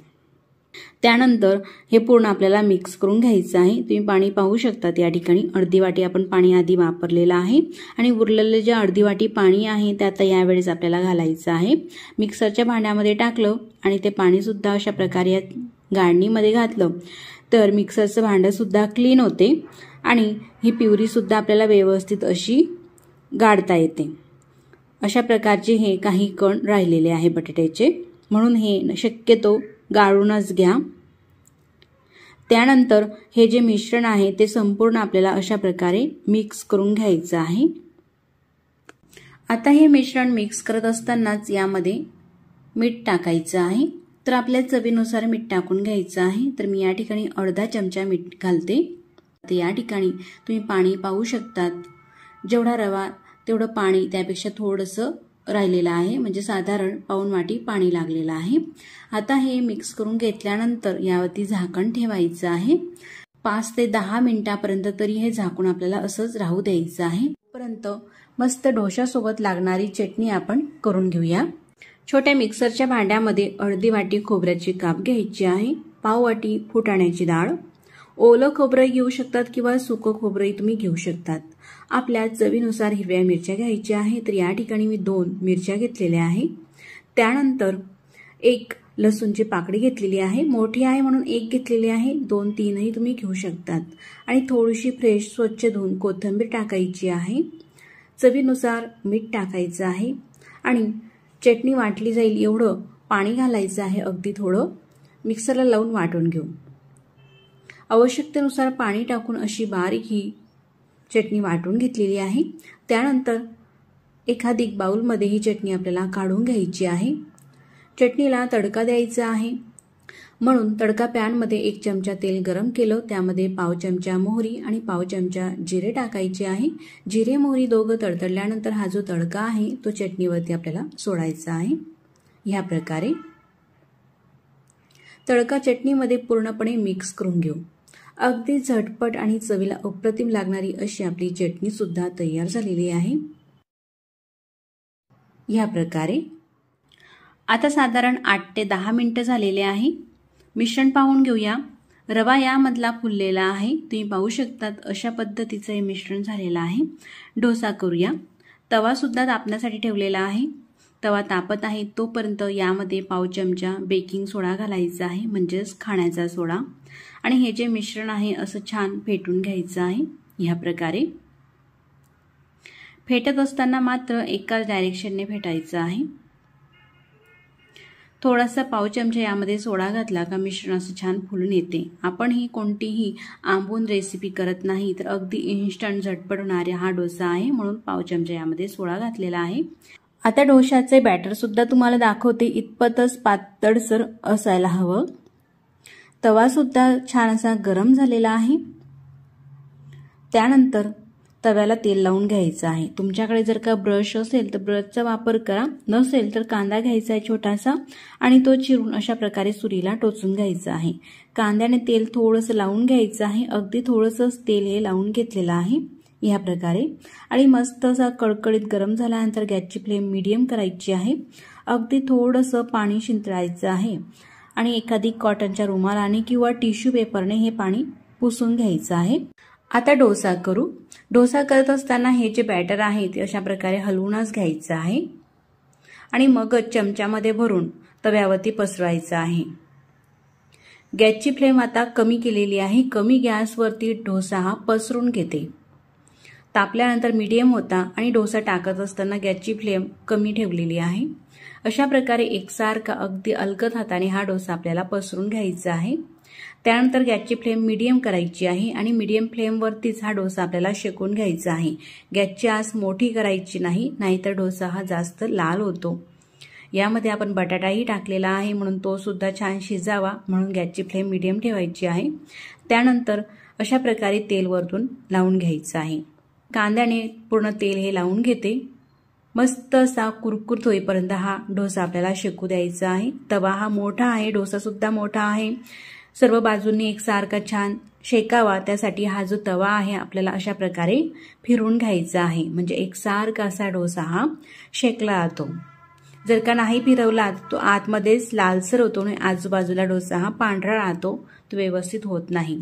त्यानंतर हे पूर्ण आपल्याला मिक्स करून घ्यायचं आहे तुम्ही पाणी पाहू शकतात या ठिकाणी अर्धी वाटी आपण पाणी आधी वापरलेलं आहे आणि उरलेले जे अर्धी वाटी पाणी आहे ते आता यावेळेस आपल्याला घालायचं आहे मिक्सरच्या भांड्यामध्ये टाकलं आणि ते पाणीसुद्धा अशा प्रकारे गाळणीमध्ये घातलं तर मिक्सरचं भांडंसुद्धा क्लीन होते आणि ही प्युरीसुद्धा आपल्याला व्यवस्थित अशी गाडता येते अशा प्रकारचे हे काही कण राहिलेले आहे बटाट्याचे म्हणून हे शक्यतो गाळूनच घ्या त्यानंतर हे जे मिश्रण आहे ते संपूर्ण आपल्याला अशा प्रकारे मिक्स करून घ्यायचं आहे आता हे मिश्रण मिक्स करत असतानाच यामध्ये मीठ टाकायचं आहे तर आपल्या चवीनुसार मीठ टाकून घ्यायचं आहे तर मी या ठिकाणी अर्धा चमचा मीठ घालते तर या ठिकाणी तुम्ही पाणी पाहू शकतात जेवढा रवा तेवढं पाणी त्यापेक्षा थोडंसं राहिलेला आहे म्हणजे साधारण पाऊण वाटी पाणी लागलेलं आहे आता हे मिक्स करून घेतल्यानंतर यावरती झाकण ठेवायचं आहे पाच ते दहा मिनिटापर्यंत तरी हे झाकून आपल्याला असंच राहू द्यायचं आहे पर्यंत मस्त ढोशासोबत लागणारी चटणी आपण करून घेऊया छोट्या मिक्सरच्या भांड्यामध्ये अर्धी वाटी खोबऱ्याची काप घ्यायची आहे पाव वाटी फुटाण्याची डाळ ओलं खोबरं घेऊ शकतात किंवा सुकं खोबरंही तुम्ही घेऊ शकतात आपल्या चवीनुसार हिरव्या मिरच्या घ्यायच्या आहे तर या ठिकाणी मी दोन मिरच्या घेतलेल्या आहे त्यानंतर एक लसूणची पाकडी घेतलेली आहे मोठी आहे म्हणून एक घेतलेली आहे दोन तीनही तुम्ही घेऊ शकतात आणि थोडीशी फ्रेश स्वच्छ धुवून कोथिंबीर टाकायची आहे चवीनुसार मीठ टाकायचं आहे आणि चटणी वाटली जाईल एवढं पाणी घालायचं आहे अगदी थोडं मिक्सरला लावून वाटून घेऊ आवश्यकतेनुसार पाणी टाकून अशी बारीक ही चटणी वाटून घेतलेली आहे त्यानंतर एखादी बाउलमध्ये ही चटणी आपल्याला काढून घ्यायची आहे चटणीला तडका द्यायचा आहे म्हणून तडका पॅनमध्ये एक चमचा तेल गरम केलं त्यामध्ये पाव चमचा मोहरी आणि पाव चमचा जिरे टाकायचे आहे जिरे मोहरी दोघं तडतडल्यानंतर हा जो तडका आहे तो चटणीवरती आपल्याला सोडायचा आहे ह्या प्रकारे तडका चटणीमध्ये पूर्णपणे मिक्स करून घेऊ अगदी झटपट आणि चवीला अप्रतिम लागणारी अशी आपली चटणी सुद्धा तयार झालेली आहे या प्रकारे आता साधारण आठ ते दहा मिनटं झालेले आहे मिश्रण पाहून घेऊया रवा यामधला फुललेला आहे तुम्ही पाहू शकतात अशा पद्धतीचं हे मिश्रण झालेलं आहे डोसा करूया तवासुद्धा तापण्यासाठी ठेवलेला आहे तवा तापत आहे तोपर्यंत यामध्ये पाव चमचा बेकिंग सोडा घालायचा आहे म्हणजेच खाण्याचा सोडा आणि हे जे मिश्रण आहे असं छान फेटून घ्यायचं आहे ह्या प्रकारे फेटत असताना मात्र एकाच डायरेक्शनने फेटायचं आहे थोडासा पाव चमचा यामध्ये सोडा घातला का मिश्रण असं छान फुलून येते आपण ही कोणतीही आंबून रेसिपी करत नाही तर अगदी इन्स्टंट झटपट होणारे हा डोसा आहे म्हणून पाव चमचा यामध्ये सोडा घातलेला आहे आता डोशाचे बॅटर सुद्धा तुम्हाला दाखवते इतपतच पातळसर असायला हवं सुद्धा छान असा गरम झालेला आहे त्यानंतर तव्याला तेल लावून घ्यायचं आहे तुमच्याकडे जर का ब्रश असेल तर ब्रशचा वापर करा नसेल तर कांदा घ्यायचा आहे छोटासा आणि तो चिरून अशा प्रकारे सुरीला टोचून घ्यायचा आहे कांद्याने तेल थोडंसं लावून घ्यायचं आहे अगदी थोडंसंच तेल हे लावून घेतलेलं आहे या प्रकारे आणि मस्त असा कडकडीत गरम झाल्यानंतर गॅसची फ्लेम मिडियम करायची आहे अगदी थोडंसं पाणी शिंतळायचं आहे आणि एखादी कॉटनच्या रुमालाने किंवा टिश्यू पेपरने हे पाणी पुसून घ्यायचं आहे आता डोसा करू डोसा करत असताना हे जे बॅटर आहे ते अशा प्रकारे हलवूनच घ्यायचं आहे आणि मगच चमच्यामध्ये भरून तव्यावरती पसरवायचं आहे गॅसची फ्लेम आता कमी केलेली आहे कमी गॅसवरती डोसा हा पसरून घेते तापल्यानंतर मीडियम होता आणि डोसा टाकत असताना गॅसची फ्लेम कमी ठेवलेली आहे अशा प्रकारे एकसारखा अगदी अलगद हाताने हा डोसा आपल्याला पसरून घ्यायचा आहे त्यानंतर गॅसची फ्लेम मीडियम करायची आहे आणि मीडियम फ्लेमवरतीच हा डोसा आपल्याला शेकून घ्यायचा आहे गॅसची आस मोठी करायची नाही नाहीतर डोसा हा जास्त लाल होतो यामध्ये आपण बटाटाही टाकलेला आहे म्हणून तो सुद्धा छान शिजावा म्हणून गॅसची फ्लेम मीडियम ठेवायची आहे त्यानंतर अशा प्रकारे तेल वरतून लावून घ्यायचं आहे कांद्याने पूर्ण तेल हे लावून घेते मस्त असा कुरकुरत होईपर्यंत हा डोसा आपल्याला शेकू द्यायचा आहे तवा हा मोठा आहे डोसा सुद्धा मोठा आहे सर्व बाजूंनी एकसारखा छान शेकावा त्यासाठी हा जो तवा आहे आपल्याला अशा प्रकारे फिरून घ्यायचा आहे म्हणजे एकसारखा असा डोसा हा शेकला जातो जर का नाही फिरवला तो आतमध्येच लालसर होतो आणि आजूबाजूला डोसा हा पांढरा राहतो तो व्यवस्थित होत नाही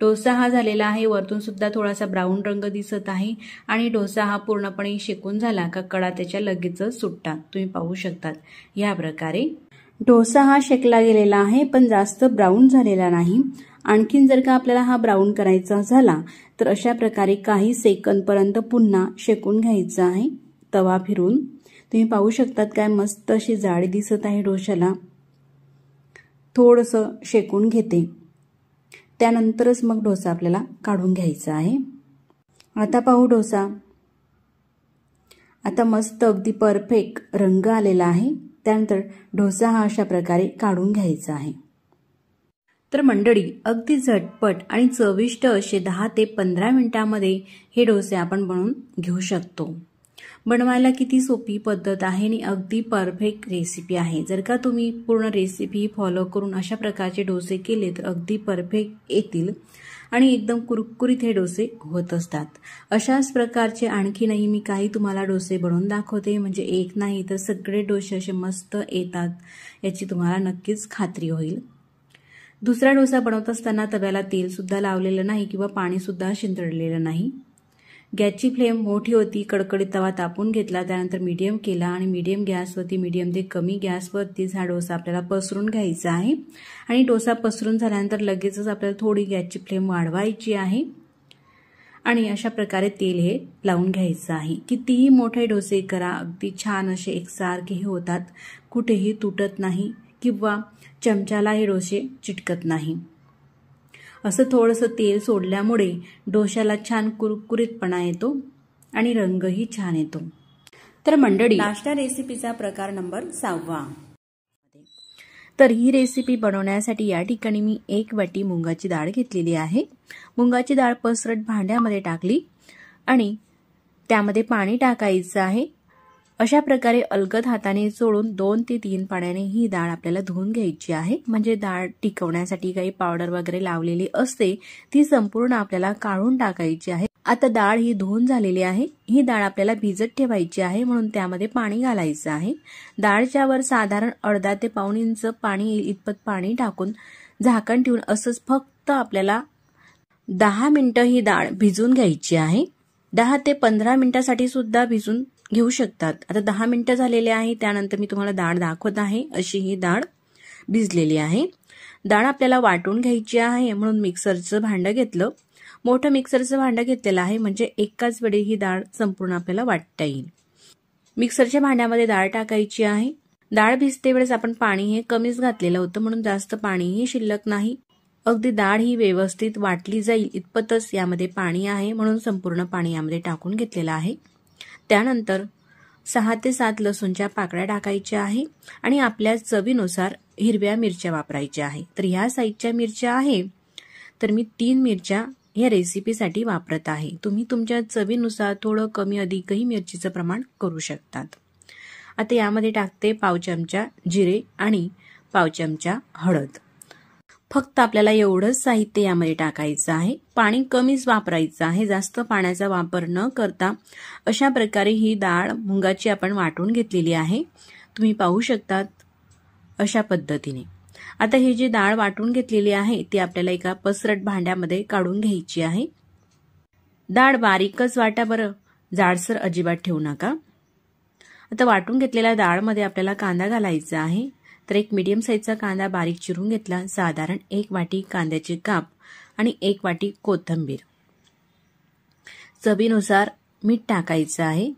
डोसा हा झालेला आहे वरतून सुद्धा थोडासा ब्राऊन रंग दिसत आहे आणि डोसा हा पूर्णपणे शेकून झाला का कडा त्याच्या लगेच सुटतात तुम्ही पाहू शकतात या प्रकारे डोसा हा शेकला गेलेला आहे पण जास्त ब्राऊन झालेला नाही आणखीन जर का आपल्याला हा ब्राऊन करायचा झाला तर अशा प्रकारे काही पर्यंत पुन्हा शेकून घ्यायचा आहे तवा फिरून तुम्ही पाहू शकतात काय मस्त अशी जाळी दिसत आहे डोशाला थोडंसं शेकून घेते त्यानंतरच मग डोसा आपल्याला काढून घ्यायचा आहे आता पाहू डोसा आता मस्त अगदी परफेक्ट रंग आलेला आहे त्यानंतर डोसा हा अशा प्रकारे काढून घ्यायचा आहे तर मंडळी अगदी झटपट आणि चविष्ट असे दहा ते पंधरा मिनिटांमध्ये हे डोसे आपण बनवून घेऊ शकतो बनवायला किती सोपी पद्धत आहे आणि अगदी परफेक्ट रेसिपी आहे जर का तुम्ही पूर्ण रेसिपी फॉलो करून अशा प्रकारचे डोसे केले तर अगदी परफेक्ट येतील आणि एकदम कुरकुरीत हे डोसे होत असतात अशाच प्रकारचे आणखीनही मी काही तुम्हाला डोसे बनवून दाखवते म्हणजे एक नाही तर सगळे डोसे असे मस्त येतात याची तुम्हाला नक्कीच खात्री होईल दुसरा डोसा बनवत असताना तव्याला तेलसुद्धा लावलेलं नाही किंवा पाणीसुद्धा शिंतडलेलं नाही गॅसची फ्लेम मोठी होती कडकडीत तवा तापून घेतला त्यानंतर मीडियम केला आणि मीडियम गॅसवरती मीडियम ते कमी गॅसवरती हा डोसा आपल्याला पसरून घ्यायचा आहे आणि डोसा पसरून झाल्यानंतर लगेचच आपल्याला थोडी गॅसची फ्लेम वाढवायची आहे आणि अशा प्रकारे तेल हे लावून घ्यायचं आहे कितीही मोठे डोसे करा अगदी छान असे एकसारखेही होतात कुठेही तुटत नाही किंवा चमच्याला हे डोसे चिटकत नाही असं थोडंसं तेल सोडल्यामुळे डोशाला छान कुरकुरीतपणा येतो आणि रंगही छान येतो तर मंडळी नाश्ता रेसिपीचा प्रकार नंबर सहावा तर ही रेसिपी बनवण्यासाठी या ठिकाणी मी एक वाटी मुंगाची डाळ घेतलेली आहे मुंगाची डाळ पसरट भांड्यामध्ये टाकली आणि त्यामध्ये पाणी टाकायचं आहे अशा प्रकारे अलगद हाताने चोळून दोन ते तीन पाण्याने ही डाळ आपल्याला धुवून घ्यायची आहे म्हणजे डाळ टिकवण्यासाठी काही पावडर वगैरे लावलेली असते ती संपूर्ण आपल्याला काढून टाकायची आहे आता डाळ ही धुवून झालेली आहे ही डाळ आपल्याला भिजत ठेवायची आहे म्हणून त्यामध्ये पाणी घालायचं आहे डाळच्या वर साधारण अर्धा ते पाऊन इंच पाणी इतपत पाणी टाकून झाकण ठेवून असंच फक्त आपल्याला दहा मिनिटं ही डाळ भिजून घ्यायची आहे दहा ते पंधरा मिनिटासाठी सुद्धा भिजून घेऊ शकतात आता दहा मिनिटं झालेले आहे त्यानंतर मी तुम्हाला डाळ दाखवत आहे अशी ही डाळ भिजलेली आहे डाळ आपल्याला वाटून घ्यायची आहे म्हणून मिक्सरचं भांडं घेतलं मोठं मिक्सरचं भांडं घेतलेलं आहे म्हणजे एकाच वेळी ही डाळ संपूर्ण आपल्याला वाटता येईल मिक्सरच्या भांड्यामध्ये डाळ टाकायची आहे डाळ भिजते वेळेस आपण पाणी हे कमीच घातलेलं होतं म्हणून जास्त पाणीही शिल्लक नाही अगदी डाळ ही व्यवस्थित वाटली जाईल इतपतच यामध्ये पाणी आहे म्हणून संपूर्ण पाणी यामध्ये टाकून घेतलेलं आहे त्यानंतर सहा ते सात लसूणच्या पाकळ्या टाकायच्या आहे आणि आपल्या चवीनुसार हिरव्या मिरच्या वापरायच्या आहे तर ह्या साईजच्या मिरच्या आहे तर मी तीन मिरच्या ह्या रेसिपीसाठी वापरत आहे तुम्ही तुमच्या चवीनुसार थोडं कमी अधिकही मिरचीचं प्रमाण करू शकतात आता यामध्ये टाकते पाव चमचा जिरे आणि पाव चमचा हळद फक्त आपल्याला एवढंच साहित्य यामध्ये टाकायचं आहे पाणी कमीच वापरायचं आहे जास्त पाण्याचा वापर न करता अशा प्रकारे ही डाळ मुंगाची आपण वाटून घेतलेली आहे तुम्ही पाहू शकतात अशा पद्धतीने आता ही जी डाळ वाटून घेतलेली आहे ती आपल्याला एका पसरट भांड्यामध्ये काढून घ्यायची आहे डाळ बारीकच वाटा बरं जाडसर अजिबात ठेवू नका आता वाटून घेतलेल्या डाळमध्ये आपल्याला कांदा घालायचा आहे तर एक मिडियम साईजचा कांदा बारीक चिरून घेतला साधारण एक वाटी कांद्याचे काप आणि एक वाटी कोथंबीर चवीनुसार मीठ टाकायचं आहे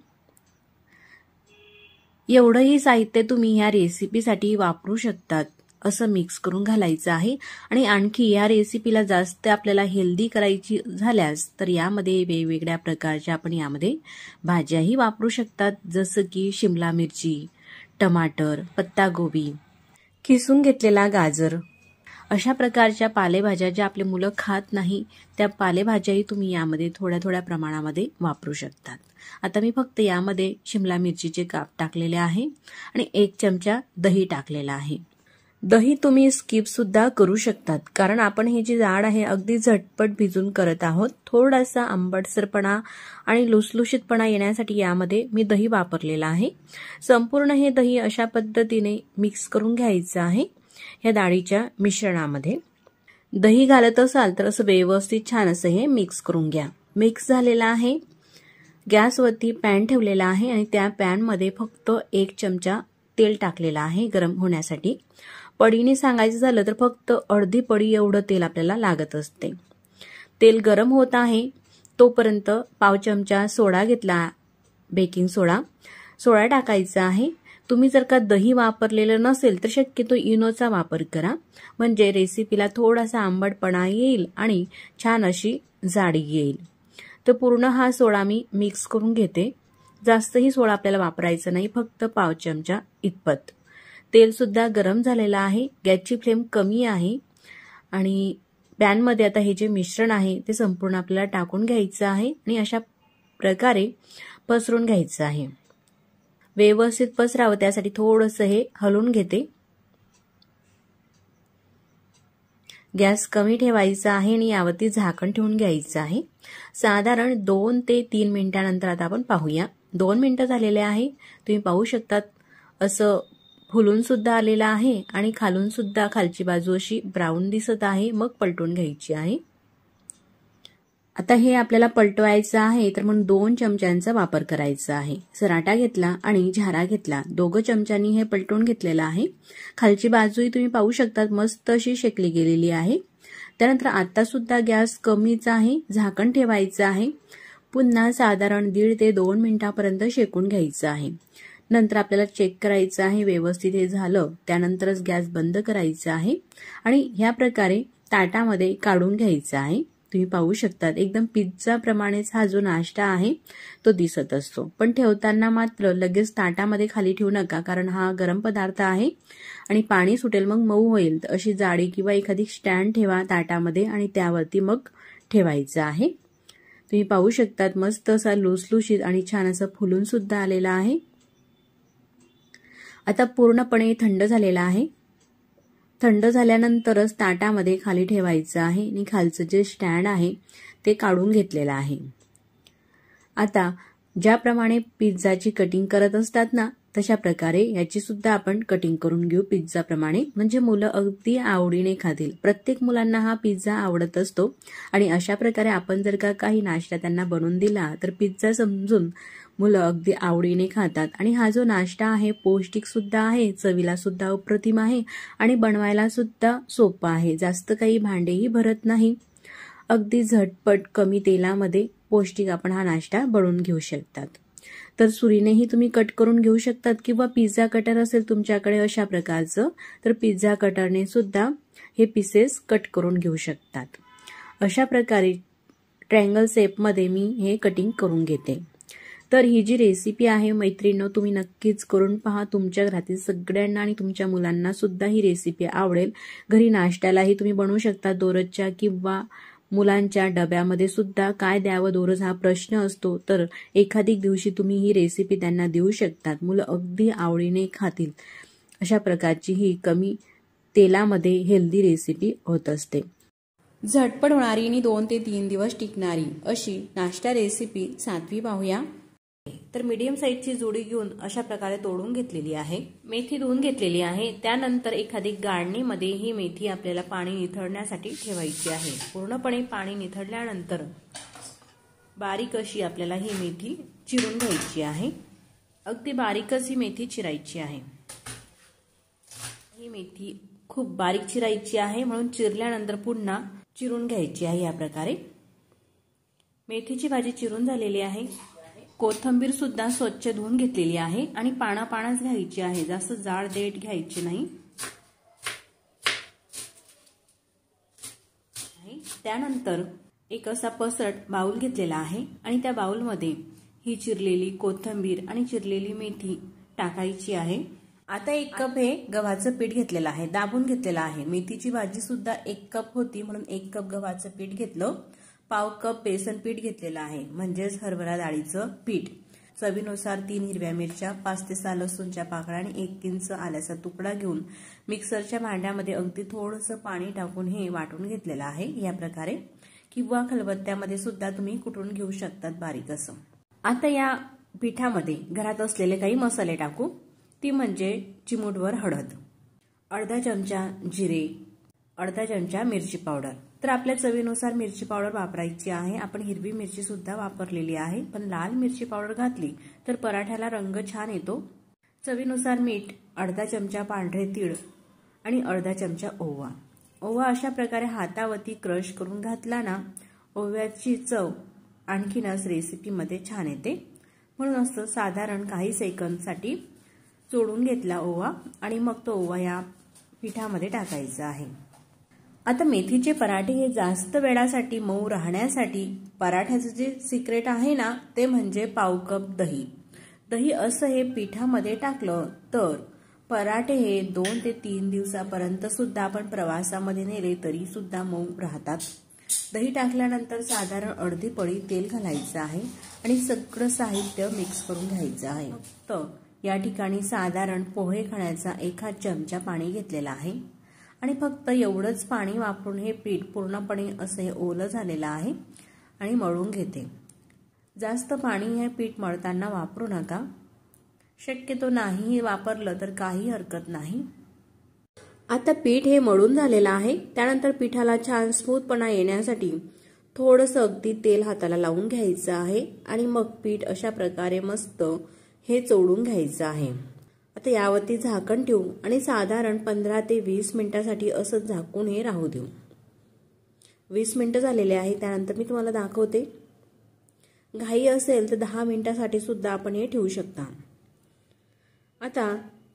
एवढंही साहित्य तुम्ही ह्या रेसिपीसाठी वापरू शकतात असं मिक्स करून घालायचं आहे आणि आणखी या रेसिपीला जास्त आपल्याला हेल्दी करायची झाल्यास तर यामध्ये वेगवेगळ्या प्रकारच्या आपण यामध्ये भाज्याही वापरू शकतात जसं की शिमला मिरची टमाटर पत्तागोबी किसून घेतलेला गाजर अशा प्रकारच्या पालेभाज्या ज्या आपले मुलं खात नाही त्या पालेभाज्याही तुम्ही यामध्ये थोड्या थोड्या प्रमाणामध्ये वापरू शकतात आता मी फक्त यामध्ये शिमला मिरचीचे काप टाकलेले आहे आणि एक चमचा दही टाकलेला आहे दही तुम्ही सुद्धा करू शकतात कारण आपण हे जे जाड आहे अगदी झटपट भिजून करत आहोत थोडासा आंबटसरपणा आणि लुसलुशीतपणा येण्यासाठी यामध्ये मी दही वापरलेला आहे संपूर्ण हे दही अशा पद्धतीने मिक्स करून घ्यायचं आहे या डाळीच्या मिश्रणामध्ये दही घालत असाल तर असं व्यवस्थित छान असं हे मिक्स करून घ्या मिक्स झालेला आहे गॅसवरती पॅन ठेवलेला आहे आणि त्या पॅनमध्ये फक्त एक चमचा तेल टाकलेलं आहे गरम होण्यासाठी पडीने सांगायचं झालं तर फक्त अर्धी पडी एवढं तेल आपल्याला लागत असते तेल गरम होत आहे तोपर्यंत पाव चमचा सोडा घेतला बेकिंग सोडा सोडा टाकायचा आहे तुम्ही जर का दही वापरलेलं नसेल तर शक्यतो इनोचा वापर करा म्हणजे रेसिपीला थोडासा आंबटपणा येईल आणि छान अशी जाडी येईल तर पूर्ण हा सोडा मी मिक्स करून घेते जास्तही सोडा आपल्याला वापरायचा नाही फक्त पाव चमचा इतपत तेल सुद्धा गरम झालेलं आहे गॅसची फ्लेम कमी आहे आणि पॅनमध्ये आता हे जे मिश्रण आहे ते संपूर्ण आपल्याला टाकून घ्यायचं आहे आणि अशा प्रकारे पसरून घ्यायचं आहे व्यवस्थित पसरावं त्यासाठी थोडंसं हे हलवून घेते गॅस कमी ठेवायचा आहे आणि यावरती झाकण ठेवून घ्यायचं आहे साधारण दोन ते तीन मिनिटांनंतर आता आपण पाहूया दोन मिनटं झालेले आहे तुम्ही पाहू शकतात असं फुलून सुद्धा आलेला आहे आणि खालून सुद्धा खालची बाजू अशी ब्राऊन दिसत आहे मग पलटून घ्यायची आहे आता हे आपल्याला पलटवायचं आहे तर म्हणून दोन चमच्यांचा वापर करायचा आहे सराटा घेतला आणि झारा घेतला दोघं चमच्यांनी हे पलटून घेतलेलं आहे खालची बाजूही तुम्ही पाहू शकता मस्त अशी शेकली गेलेली आहे त्यानंतर आता सुद्धा गॅस कमीच आहे झाकण ठेवायचं आहे पुन्हा साधारण दीड ते दोन मिनिटापर्यंत शेकून घ्यायचं आहे नंतर आपल्याला चेक करायचं आहे व्यवस्थित हे झालं त्यानंतरच गॅस बंद करायचा आहे आणि ह्या प्रकारे ताटामध्ये काढून घ्यायचं आहे तुम्ही पाहू शकतात एकदम पिझ्झा हा जो नाश्ता आहे तो दिसत असतो पण ठेवताना मात्र लगेच ताटामध्ये खाली ठेवू नका कारण हा गरम पदार्थ आहे आणि पाणी सुटेल मग मऊ होईल तर अशी जाडी किंवा एखादी स्टँड ठेवा ताटामध्ये आणि त्यावरती मग ठेवायचं आहे तुम्ही पाहू शकतात मस्त असा लुसलुशीत आणि छान असं फुलून सुद्धा आलेला आहे आता पूर्णपणे थंड झालेला आहे थंड झाल्यानंतरच ताटामध्ये खाली ठेवायचं आहे आणि खालचं जे स्टँड आहे ते काढून घेतलेलं आहे आता ज्याप्रमाणे पिझ्झाची कटिंग करत असतात ना तशा प्रकारे याची सुद्धा आपण कटिंग करून घेऊ पिझ्झाप्रमाणे म्हणजे मुलं अगदी आवडीने खातील प्रत्येक मुलांना हा पिझ्झा आवडत असतो आणि अशा प्रकारे आपण जर का काही नाश्ता त्यांना बनवून दिला तर पिझ्झा समजून मुलं अगदी आवडीने खातात आणि हा जो नाश्ता आहे पौष्टिक सुद्धा आहे चवीला सुद्धा अप्रतिम आहे आणि बनवायला सुद्धा सोपा आहे जास्त काही भांडेही भरत नाही अगदी झटपट कमी तेलामध्ये पौष्टिक आपण हा नाश्ता बनवून घेऊ शकतात तर सुरीनेही तुम्ही कट करून घेऊ शकतात किंवा पिझ्झा कटर असेल तुमच्याकडे अशा प्रकारचं तर पिझ्झा कटरने सुद्धा हे पीसेस कट करून घेऊ शकतात अशा प्रकारे ट्रँगल शेपमध्ये मी हे कटिंग करून घेते तर ही जी रेसिपी आहे मैत्रिणीनं तुम्ही नक्कीच करून पहा तुमच्या घरातील सगळ्यांना आणि तुमच्या मुलांना सुद्धा ही रेसिपी आवडेल घरी नाश्त्यालाही तुम्ही बनवू शकता दोरजच्या किंवा मुलांच्या डब्यामध्ये सुद्धा काय द्यावं दोरज हा प्रश्न असतो तर एखादी दिवशी तुम्ही ही रेसिपी त्यांना देऊ शकतात मुलं अगदी आवडीने खातील अशा प्रकारची ही कमी तेलामध्ये हेल्दी रेसिपी होत असते झटपट होणारी आणि दोन ते तीन दिवस टिकणारी अशी नाश्ता रेसिपी सातवी पाहूया तर मीडियम साईजची जोडी घेऊन अशा प्रकारे तोडून घेतलेली आहे मेथी धुवून घेतलेली आहे त्यानंतर एखादी गाळणीमध्ये ही मेथी आपल्याला पाणी निथळण्यासाठी ठेवायची आहे पूर्णपणे पाणी निथळल्यानंतर बारीक अशी आपल्याला ही मेथी चिरून घ्यायची आहे अगदी बारीकच ही मेथी चिरायची आहे ही मेथी खूप बारीक चिरायची आहे म्हणून चिरल्यानंतर पुन्हा चिरून घ्यायची आहे या प्रकारे मेथीची भाजी चिरून झालेली आहे कोथंबीर सुद्धा स्वच्छ धुवून घेतलेली आहे आणि पाना घ्यायची आहे जास्त जाड देठ घ्यायची नाही त्यानंतर एक असा पसट बाऊल घेतलेला आहे आणि त्या बाऊलमध्ये ही चिरलेली कोथंबीर आणि चिरलेली मेथी टाकायची आहे आता एक कप हे गव्हाचं पीठ घेतलेलं आहे दाबून घेतलेलं आहे मेथीची भाजी सुद्धा एक कप होती म्हणून एक कप गव्हाचं पीठ घेतलं पाव कप बेसन पीठ घेतलेलं आहे म्हणजेच हरभरा डाळीचं पीठ चवीनुसार तीन हिरव्या मिरच्या पाच ते सहा लसूणच्या पाकळ्या आणि एक इंच आल्याचा तुकडा घेऊन मिक्सरच्या भांड्यामध्ये अगदी थोडंसं पाणी टाकून हे वाटून घेतलेलं आहे या प्रकारे किंवा खलबत्त्यामध्ये सुद्धा तुम्ही कुटून घेऊ शकतात बारीक असं आता या पिठामध्ये घरात असलेले काही मसाले टाकू ती म्हणजे चिमूटवर हळद अर्धा चमचा जिरे अर्धा चमचा मिरची पावडर तर आपल्या चवीनुसार मिरची पावडर वापरायची आहे आपण हिरवी मिरची सुद्धा वापरलेली आहे पण लाल मिरची पावडर घातली तर पराठ्याला रंग छान येतो चवीनुसार मीठ अर्धा चमचा पांढरे तीळ आणि अर्धा चमचा ओवा ओवा अशा प्रकारे हातावरती क्रश करून घातला ना ओव्याची चव आणखीनच रेसिपीमध्ये छान येते म्हणून असं साधारण काही सेकंदसाठी चोडून घेतला ओवा आणि मग तो ओवा या पिठामध्ये टाकायचा आहे आता मेथीचे पराठे हे जास्त वेळासाठी मऊ राहण्यासाठी पराठ्याचं जे सिक्रेट आहे ना ते म्हणजे पाव कप दही दही असं हे पिठामध्ये टाकलं तर पराठे हे दोन ते तीन दिवसापर्यंत सुद्धा आपण प्रवासामध्ये नेले तरी सुद्धा मऊ राहतात दही टाकल्यानंतर साधारण अर्धी पळी तेल घालायचं आहे आणि सगळं साहित्य मिक्स करून घ्यायचं आहे तर या ठिकाणी साधारण पोहे खाण्याचा एखाद चमचा पाणी घेतलेला आहे आणि फक्त एवढंच पाणी वापरून हे पीठ पूर्णपणे असे ओलं झालेलं आहे आणि मळून घेते जास्त पाणी हे पीठ मळताना वापरू नका शक्यतो नाही वापरलं तर काही हरकत नाही आता पीठ हे मळून झालेलं आहे त्यानंतर पिठाला छान स्मूथपणा येण्यासाठी थोडस अगदी तेल हाताला लावून घ्यायचं आहे आणि मग पीठ अशा प्रकारे मस्त हे चोडून घ्यायचं आहे आता यावरती झाकण ठेवू आणि साधारण पंधरा ते वीस मिनटासाठी असं झाकून हे राहू देऊ वीस मिनटं झालेले आहे त्यानंतर मी तुम्हाला दाखवते घाई असेल तर दहा मिनटासाठी सुद्धा आपण हे ठेवू शकता आता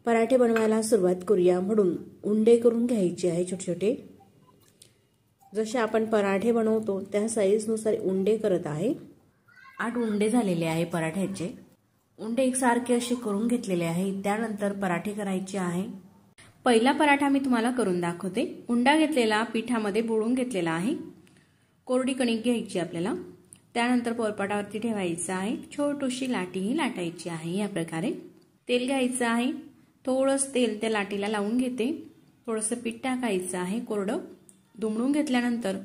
पराठे बनवायला सुरुवात करूया म्हणून उंडे करून घ्यायचे आहे छोटे छोटे जसे आपण पराठे बनवतो त्या साईजनुसार उंडे करत आहे आठ उंडे झालेले आहे पराठ्याचे उंडे एकसारखे असे करून घेतलेले आहे त्यानंतर पराठे करायचे आहे पहिला पराठा मी तुम्हाला करून दाखवते उंडा घेतलेला पिठामध्ये बुडून घेतलेला आहे कोरडी कणिक घ्यायची आपल्याला त्यानंतर पोरपाटावरती ठेवायचं आहे छोटीशी लाटीही लाटायची आहे या प्रकारे तेल घ्यायचं आहे थोडंसं तेल त्या लाटीला लावून घेते थोडंसं पीठ टाकायचं आहे कोरडं दुमडून घेतल्यानंतर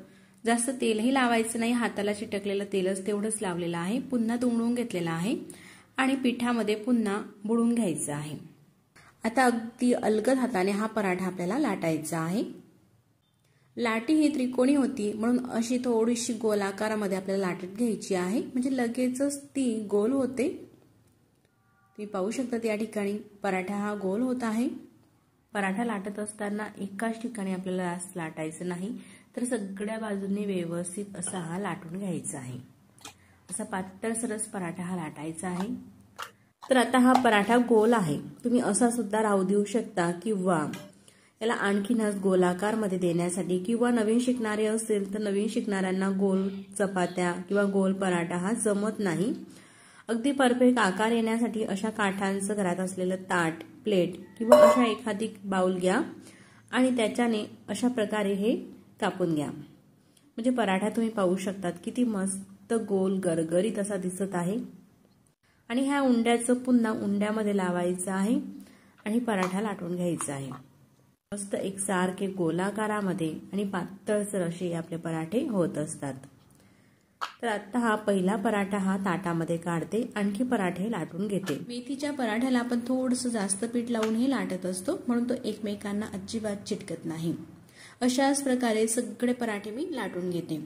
जास्त तेलही लावायचं नाही हाताला चिटकलेलं तेलच तेवढंच लावलेलं आहे पुन्हा दुमडून घेतलेलं आहे आणि पिठामध्ये पुन्हा बुडून घ्यायचं आहे आता अगदी अलगद हाताने हा पराठा आपल्याला लाटायचा आहे लाटी ही त्रिकोणी होती म्हणून अशी थोडीशी गोलाकारामध्ये आपल्याला लाटत घ्यायची आहे म्हणजे लगेचच ती गोल होते तुम्ही पाहू शकता या ठिकाणी पराठा हा गोल होत आहे पराठा लाटत असताना एकाच ठिकाणी आपल्याला लाटायचं नाही तर सगळ्या बाजूंनी व्यवस्थित असा हा लाटून घ्यायचा आहे असा पातळ सरस पराठा हा लाटायचा आहे तर आता हा पराठा गोल आहे तुम्ही असा सुद्धा राहू देऊ शकता किंवा याला आणखीनच मध्ये देण्यासाठी किंवा नवीन शिकणारे असेल तर नवीन शिकणाऱ्यांना गोल चपात्या किंवा गोल पराठा हा जमत नाही अगदी परफेक्ट आकार येण्यासाठी अशा काठांचं घरात असलेलं ताट प्लेट किंवा अशा एखादी बाउल घ्या आणि त्याच्याने अशा प्रकारे हे कापून घ्या म्हणजे पराठा तुम्ही पाहू शकतात किती मस्त मस्त गोल गरगरीत असा दिसत आहे आणि ह्या उंड्याचं पुन्हा उंड्यामध्ये लावायचं आहे आणि पराठा लाटून घ्यायचा आहे मस्त एक सारखे गोलाकारामध्ये आणि पातळसर असे आपले पराठे होत असतात तर आता हा पहिला पराठा हा ताटामध्ये काढते आणखी पराठे लाटून घेते मेथीच्या पराठ्याला आपण थोडंसं जास्त पीठ लावूनही लाटत असतो म्हणून तो एकमेकांना अजिबात चिटकत नाही अशाच प्रकारे सगळे पराठे मी लाटून घेते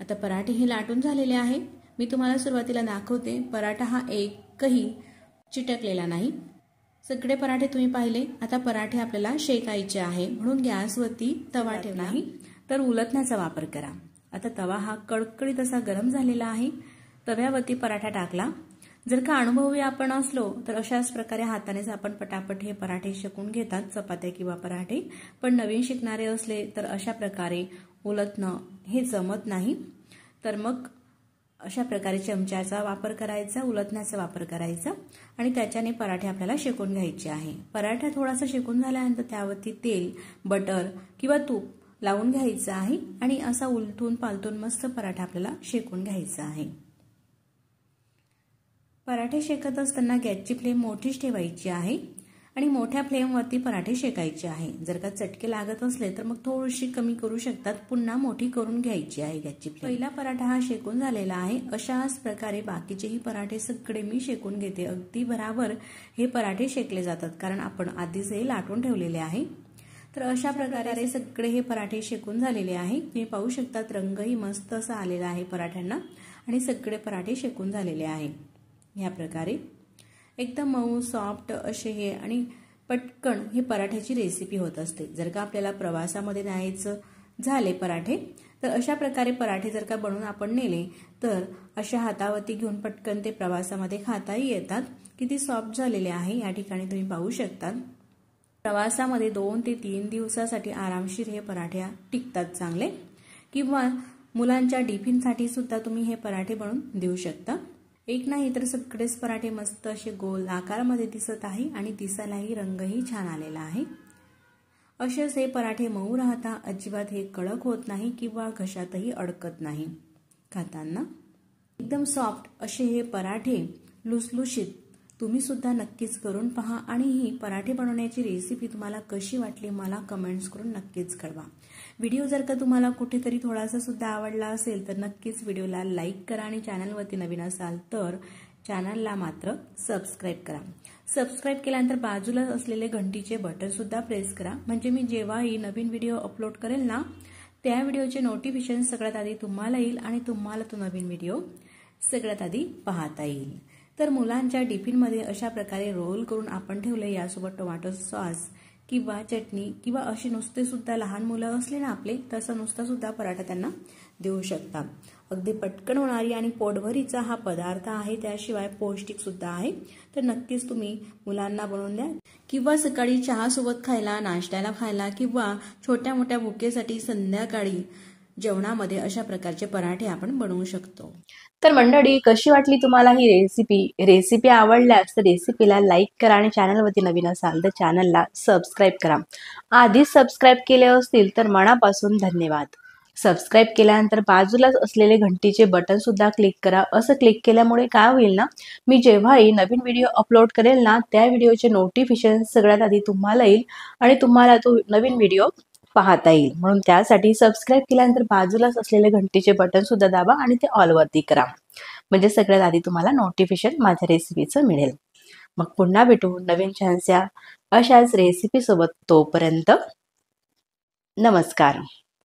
आता पराठे हे लाटून झालेले आहे मी तुम्हाला सुरुवातीला दाखवते पराठा हा एकही चिटकलेला नाही सगळे पराठे तुम्ही पाहिले आता पराठे आपल्याला शेकायचे आहे म्हणून गॅसवरती तवा ठेवला नाही तर उलटण्याचा वापर करा आता तवा हा कडकडीत असा गरम झालेला आहे तव्यावरती पराठा टाकला जर का अनुभवी आपण असलो तर अशाच प्रकारे हातानेच आपण पटापट हे पराठे शकून घेतात चपात्या किंवा पराठे पण नवीन शिकणारे असले तर अशा प्रकारे उलटणं हे जमत नाही तर मग अशा प्रकारे चमच्याचा वापर करायचा उलटण्याचा वापर करायचा आणि त्याच्याने पराठे आपल्याला शेकून घ्यायचे आहे पराठा थोडासा शेकून झाल्यानंतर त्यावरती तेल बटर किंवा तूप लावून घ्यायचं आहे आणि असा उलटून पालतून मस्त पराठा आपल्याला शेकून घ्यायचा आहे पराठे शेकत असताना गॅसची फ्लेम मोठीच ठेवायची आहे आणि मोठ्या फ्लेमवरती पराठे शेकायचे आहे जर का चटके लागत असले तर मग थोडीशी कमी करू शकतात पुन्हा मोठी करून घ्यायची आहे गॅसची पहिला पराठा हा शेकून झालेला आहे अशाच प्रकारे बाकीचेही पराठे सगळे मी शेकून घेते अगदी बराबर हे पराठे शेकले जातात कारण आपण आधीच हे लाटून ठेवलेले आहे तर अशा प्रकारे सगळे हे पराठे शेकून झालेले आहे तुम्ही पाहू शकतात रंगही मस्त असा आलेला आहे पराठ्यांना आणि सगळे पराठे शेकून झालेले आहे ह्या प्रकारे एकदम मऊ सॉफ्ट असे हे आणि पटकन ही पराठ्याची रेसिपी होत असते जर का आपल्याला प्रवासामध्ये न्यायचं झाले पराठे तर अशा प्रकारे पराठे जर का बनवून आपण नेले तर अशा हातावरती घेऊन पटकन ते प्रवासामध्ये खाताही येतात किती सॉफ्ट झालेले आहे या ठिकाणी तुम्ही पाहू शकता प्रवासामध्ये दोन ते तीन दिवसासाठी आरामशीर हे पराठे टिकतात चांगले किंवा मुलांच्या डिफिनसाठी सुद्धा तुम्ही हे पराठे बनवून देऊ शकता एक नाही तर सगळेच पराठे मस्त असे गोल आकारामध्ये दिसत आहे आणि दिसायलाही रंगही छान आलेला आहे असेच हे पराठे मऊ राहता अजिबात हे कडक होत नाही किंवा घशातही अडकत नाही खाताना एकदम सॉफ्ट असे हे पराठे लुसलुशीत तुम्ही सुद्धा नक्कीच करून पहा आणि ही पराठे बनवण्याची रेसिपी तुम्हाला कशी वाटली मला कमेंट्स करून नक्कीच कळवा व्हिडिओ जर का तुम्हाला कुठेतरी थोडासा सुद्धा आवडला असेल तर नक्कीच व्हिडिओला लाईक करा आणि चॅनलवरती नवीन असाल तर चॅनलला मात्र सबस्क्राईब करा सबस्क्राईब केल्यानंतर बाजूला असलेले घंटीचे बटन सुद्धा प्रेस करा म्हणजे मी जेव्हाही नवीन व्हिडिओ अपलोड करेल ना त्या व्हिडिओचे नोटिफिकेशन सगळ्यात आधी तुम्हाला येईल आणि तुम्हाला तो नवीन व्हिडिओ सगळ्यात आधी पाहता येईल तर मुलांच्या टिफिनमध्ये अशा प्रकारे रोल करून आपण ठेवले यासोबत टोमॅटो सॉस किंवा चटणी किंवा असे नुसते सुद्धा लहान मुलं असले ना आपले तसं नुसता सुद्धा पराठा त्यांना देऊ शकता अगदी पटकन होणारी आणि पोटभरीचा हा पदार्थ आहे त्याशिवाय पौष्टिक सुद्धा आहे तर नक्कीच तुम्ही मुलांना बनवून द्या किंवा सकाळी चहासोबत खायला नाश्त्याला खायला किंवा छोट्या मोठ्या भुकेसाठी संध्याकाळी जेवणामध्ये अशा प्रकारचे पराठे आपण बनवू शकतो तर मंडळी कशी वाटली तुम्हाला ही रेसिपी रेसिपी आवडल्यास तर रेसिपीला लाईक करा आणि चॅनलवरती नवीन असाल तर चॅनलला सबस्क्राईब करा आधीच सबस्क्राईब केले असतील तर मनापासून धन्यवाद सबस्क्राईब केल्यानंतर बाजूलाच असलेले घंटीचे बटन सुद्धा क्लिक करा असं क्लिक केल्यामुळे काय होईल ना मी जेव्हाही नवीन व्हिडिओ अपलोड करेल ना त्या व्हिडिओचे नोटिफिकेशन सगळ्यात आधी तुम्हाला येईल आणि तुम्हाला तो नवीन व्हिडिओ पाहता येईल म्हणून त्यासाठी सबस्क्राईब केल्यानंतर बाजूलाच असलेले घंटीचे बटन सुद्धा दाबा आणि ते ऑलवरती करा म्हणजे सगळ्यात आधी तुम्हाला नोटिफिकेशन माझ्या रेसिपीचं मिळेल मग पुन्हा भेटू नवीन छानस्या अशाच रेसिपीसोबत तोपर्यंत नमस्कार